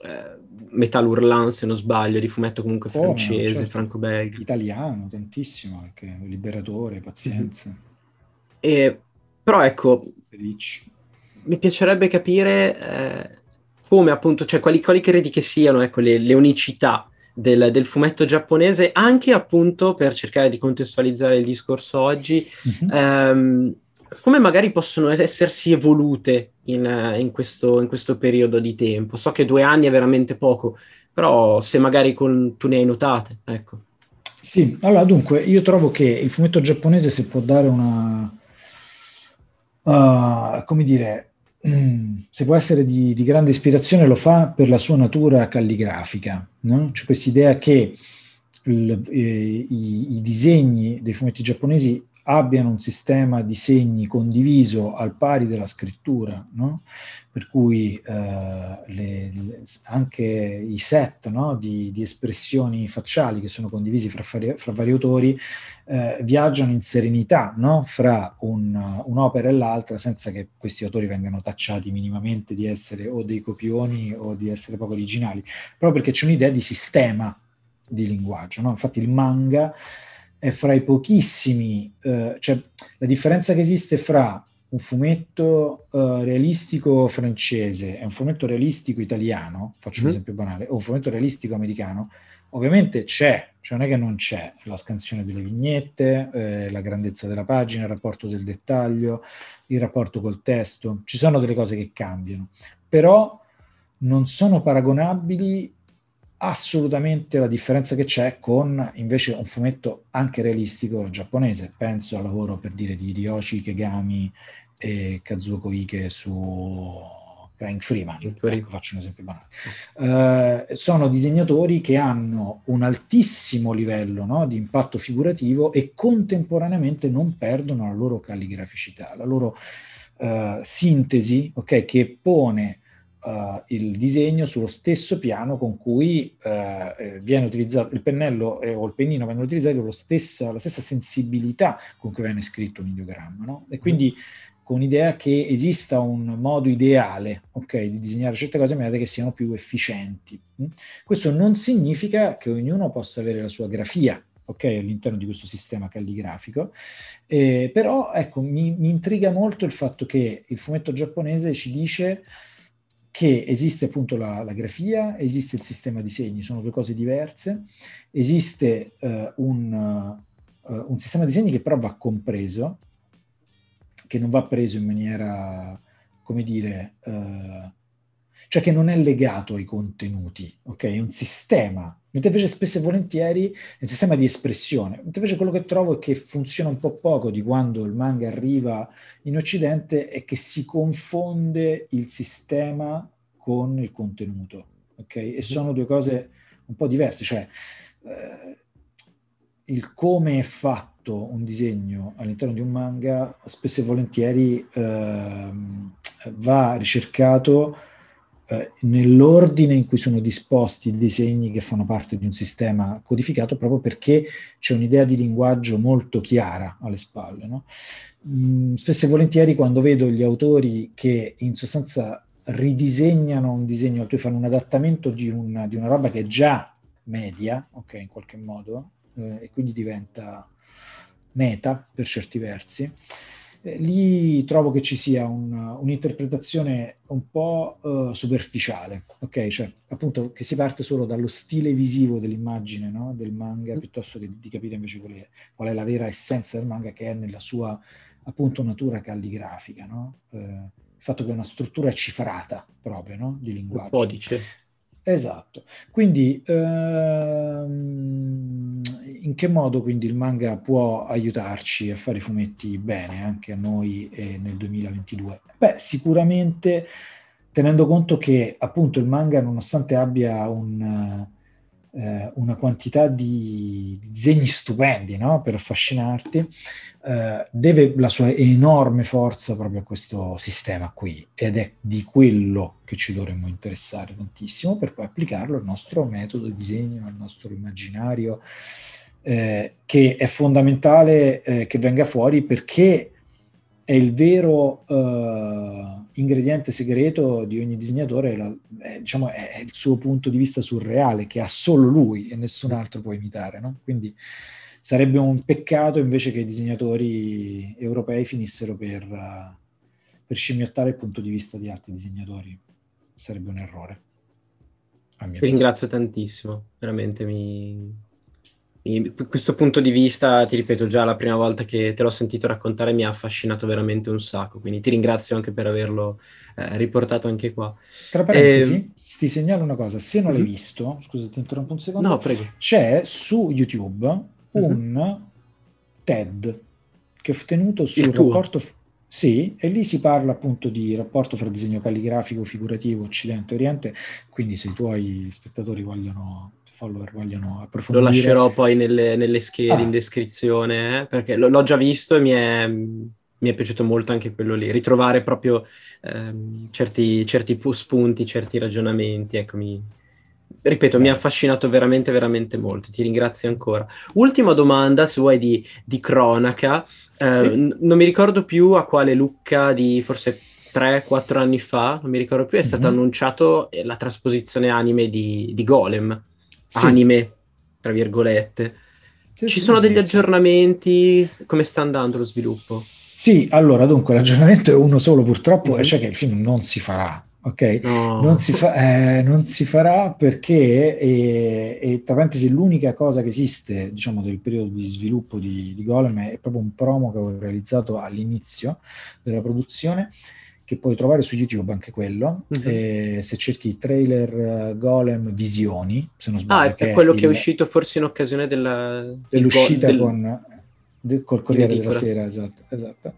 A: Eh, Metal Hurlant, se non sbaglio, di fumetto comunque oh, francese, certo. franco-belga. Italiano, tantissimo
B: anche, Liberatore, Pazienza.
A: E, però ecco, Felice. mi piacerebbe capire eh, come appunto, cioè quali, quali, credi che siano ecco, le, le unicità del, del, fumetto giapponese, anche appunto per cercare di contestualizzare il discorso oggi, mm-hmm. ehm, come magari possono essersi evolute in, in, questo, in, questo, periodo di tempo? So che due anni è veramente poco, però se magari con, tu ne hai notate,
B: ecco. Sì, allora dunque, io trovo che il fumetto giapponese si può dare una... Uh, come dire, se può essere di, di, grande ispirazione, lo fa per la sua natura calligrafica. No? C'è cioè questa idea che il, eh, i, i, disegni dei fumetti giapponesi abbiano un sistema di segni condiviso al pari della scrittura, no? per cui eh, le, le, anche i set no? di, di, espressioni facciali che sono condivisi fra, fra vari autori eh, viaggiano in serenità no? fra un, un'opera e l'altra senza che questi autori vengano tacciati minimamente di essere o dei copioni o di essere poco originali, proprio perché c'è un'idea di sistema di linguaggio. Infatti il manga è fra i pochissimi, eh, cioè la differenza che esiste fra un fumetto eh, realistico francese e un fumetto realistico italiano, faccio mm. un mhm. esempio banale, o un fumetto realistico americano, ovviamente c'è, cioè non è che non c'è la scansione delle vignette, eh, la grandezza della pagina, il rapporto del dettaglio, il rapporto col testo, ci sono delle cose che cambiano, però non sono paragonabili assolutamente la differenza che c'è con invece un fumetto anche realistico giapponese. Penso al lavoro per dire di Ryoshi Kegami e Kazuko Ike su Frank Freeman, ecco, faccio un esempio banale. Eh, sono disegnatori che hanno un altissimo livello no, di impatto figurativo e contemporaneamente non perdono la loro calligraficità, la loro eh, sintesi okay, che pone uh, il disegno sullo stesso piano con cui uh, viene utilizzato il pennello eh, o il pennino vengono utilizzati con stessa, la stessa sensibilità con cui viene scritto un ideogramma. No? E quindi con l'idea che esista un modo ideale okay, di disegnare certe cose in maniera che siano più efficienti. Mm? Questo non significa che ognuno possa avere la sua grafia okay, all'interno di questo sistema calligrafico, eh, però ecco, mi, mi intriga molto il fatto che il fumetto giapponese ci dice che esiste appunto la, la, grafia, esiste il sistema di segni, sono due cose diverse, esiste eh, un, uh, un, sistema di segni che però va compreso, che non va preso in maniera, come dire, uh, cioè che non è legato ai contenuti, ok? È un sistema, mentre invece spesso e volentieri è un sistema di espressione. Mentre invece quello che trovo è che funziona un po' poco di quando il manga arriva in Occidente è che si confonde il sistema con il contenuto, ok? E sono due cose un po' diverse, cioè eh, il come è fatto un disegno all'interno di un manga spesso e volentieri eh, va ricercato eh, nell'ordine in cui sono disposti i disegni che fanno parte di un sistema codificato proprio perché c'è un'idea di linguaggio molto chiara alle spalle. No? Mm, spesso e volentieri quando vedo gli autori che in sostanza ridisegnano un disegno, cioè fanno un adattamento di una, di una roba che è già media, ok, in qualche modo, eh, e quindi diventa meta per certi versi, eh, lì trovo che ci sia un, un'interpretazione un po' uh, superficiale, ok? Cioè, appunto, che si parte solo dallo stile visivo dell'immagine, no? Del manga, mm. piuttosto che di capire invece qual è, qual è, la vera essenza del manga, che è nella sua, appunto, natura calligrafica, no? Eh, il fatto che è una struttura cifrata proprio, no? Di linguaggio. Il codice. Esatto, quindi ehm, in che modo quindi il manga può aiutarci a fare i fumetti bene anche a noi eh, nel 2022? Beh, sicuramente tenendo conto che appunto il manga, nonostante abbia un eh, una quantità di, di disegni stupendi no? per affascinarti, eh, deve la sua enorme forza proprio a questo sistema qui ed è di quello che ci dovremmo interessare tantissimo per poi applicarlo al nostro metodo di disegno, al nostro immaginario. Eh, che è fondamentale eh, che venga fuori perché è il vero uh, ingrediente segreto di ogni disegnatore, è, la, è, diciamo, è, il suo punto di vista surreale che ha solo lui e nessun altro può imitare. No? Quindi sarebbe un peccato invece che i disegnatori europei finissero per, uh, per scimmiottare il punto di vista di altri disegnatori. Sarebbe un errore. Ti ringrazio tantissimo, veramente mi,
A: e questo punto di vista, ti ripeto, già la prima volta che te l'ho sentito raccontare mi ha affascinato veramente un sacco, quindi ti ringrazio anche per averlo eh, riportato anche qua.
B: Tra parentesi, eh, ti segnalo una cosa, se non l'hai mhm. visto, scusa ti interrompo un secondo, no, prego. c'è su YouTube mhm. un uh-huh. TED che ho ottenuto sul rapporto... F- sì, e lì si parla appunto di rapporto fra disegno calligrafico, figurativo, Occidente, e Oriente, quindi se i tuoi spettatori vogliono follower vogliono approfondire. Lo lascerò
A: poi nelle, nelle schede ah. in descrizione, eh, perché l- l'ho già visto e mi è, mi è, piaciuto molto anche quello lì. Ritrovare proprio ehm, certi, certi, spunti, certi ragionamenti, eccomi. ripeto, mi ha affascinato veramente, veramente molto. Ti ringrazio ancora. Ultima domanda, se vuoi, di, di cronaca. Eh, sì. n- non mi ricordo più a quale Lucca di forse 3-4 anni fa, non mi ricordo più, è mm-hmm. stato mhm. annunciato eh, la trasposizione anime di, di Golem sì. anime, tra virgolette. Sì, Ci sono degli aggiornamenti? Come sta andando lo sviluppo?
B: Sì, allora dunque l'aggiornamento è uno solo purtroppo, mm hmm cioè che il film non si farà. Ok, no. non, si fa, eh, non, si farà perché, e, eh, e, tra parentesi, l'unica cosa che esiste diciamo, del periodo di sviluppo di, di Golem è proprio un promo che avevo realizzato all'inizio della produzione che puoi trovare su YouTube anche quello, mm-hmm. se cerchi trailer eh, Golem Visioni, se non sbaglio. Ah, è, è quello il, che è
A: uscito forse in occasione della, dell'uscita del... con,
B: del, col Corriere della Sera, esatto. esatto.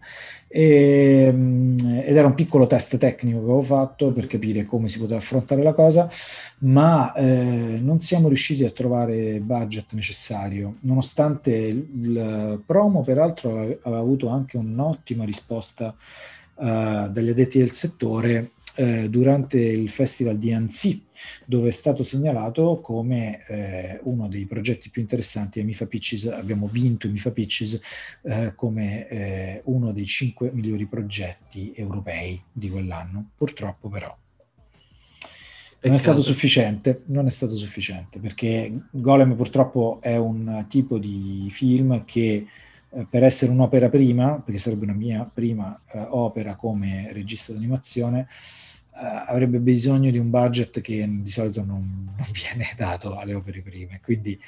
B: E, ehm, ed era un piccolo test tecnico che avevo fatto per capire come si poteva affrontare la cosa, ma eh, non siamo riusciti a trovare il budget necessario, nonostante il, il promo peraltro aveva avuto anche un'ottima risposta eh, dagli addetti del settore eh, durante il festival di Annecy, dove è stato segnalato come eh, uno dei progetti più interessanti. Amifa Pitches, abbiamo vinto MIFA Pitches eh, come eh, uno dei cinque migliori progetti europei di quell'anno. Purtroppo però non è stato sufficiente, non è stato sufficiente, perché Golem purtroppo è un tipo di film che eh, per essere un'opera prima, perché sarebbe una mia prima eh, opera come regista d'animazione, eh, avrebbe bisogno di un budget che di solito non, non viene dato alle opere prime. Quindi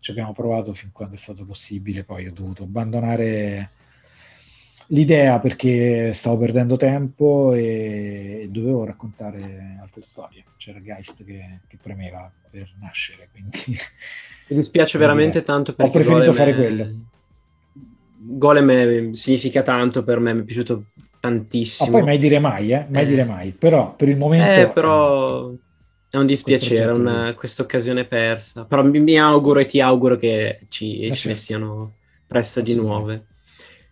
B: ci abbiamo provato fin quando è stato possibile, poi ho dovuto abbandonare l'idea perché stavo perdendo tempo e dovevo raccontare altre storie. C'era Geist che, che premeva per nascere, quindi...
A: Mi dispiace veramente tanto perché... Ho preferito fare me... quello. Golem significa tanto per me, mi è piaciuto tantissimo. Ma poi mai dire
B: mai, eh? mai eh. dire mai, però per il momento... Eh,
A: però è un dispiacere questa occasione persa, però mi, mi, auguro e ti auguro che ci, eh, ce ne siano presto di nuove.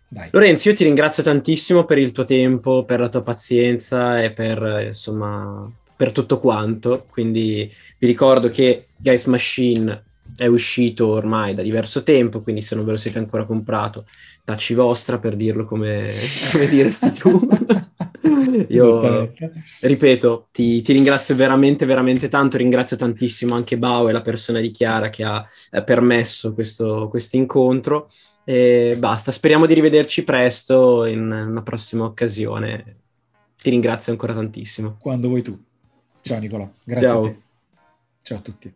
A: Dai. Lorenzo, io ti ringrazio tantissimo per il tuo tempo, per la tua pazienza e per, insomma, per tutto quanto. Quindi vi ricordo che Guys Machine è uscito ormai da diverso tempo, quindi se non ve lo siete ancora comprato, tacci vostra per dirlo come, come diresti tu. Io ripeto, ti, ti, ringrazio veramente, veramente tanto, ringrazio tantissimo anche Bao e la persona di Chiara che ha eh, permesso questo incontro. E basta, speriamo di rivederci presto in una prossima occasione. Ti ringrazio ancora tantissimo.
B: Quando vuoi tu. Ciao Nicolò,
A: grazie Ciao. a te. Ciao a
B: tutti.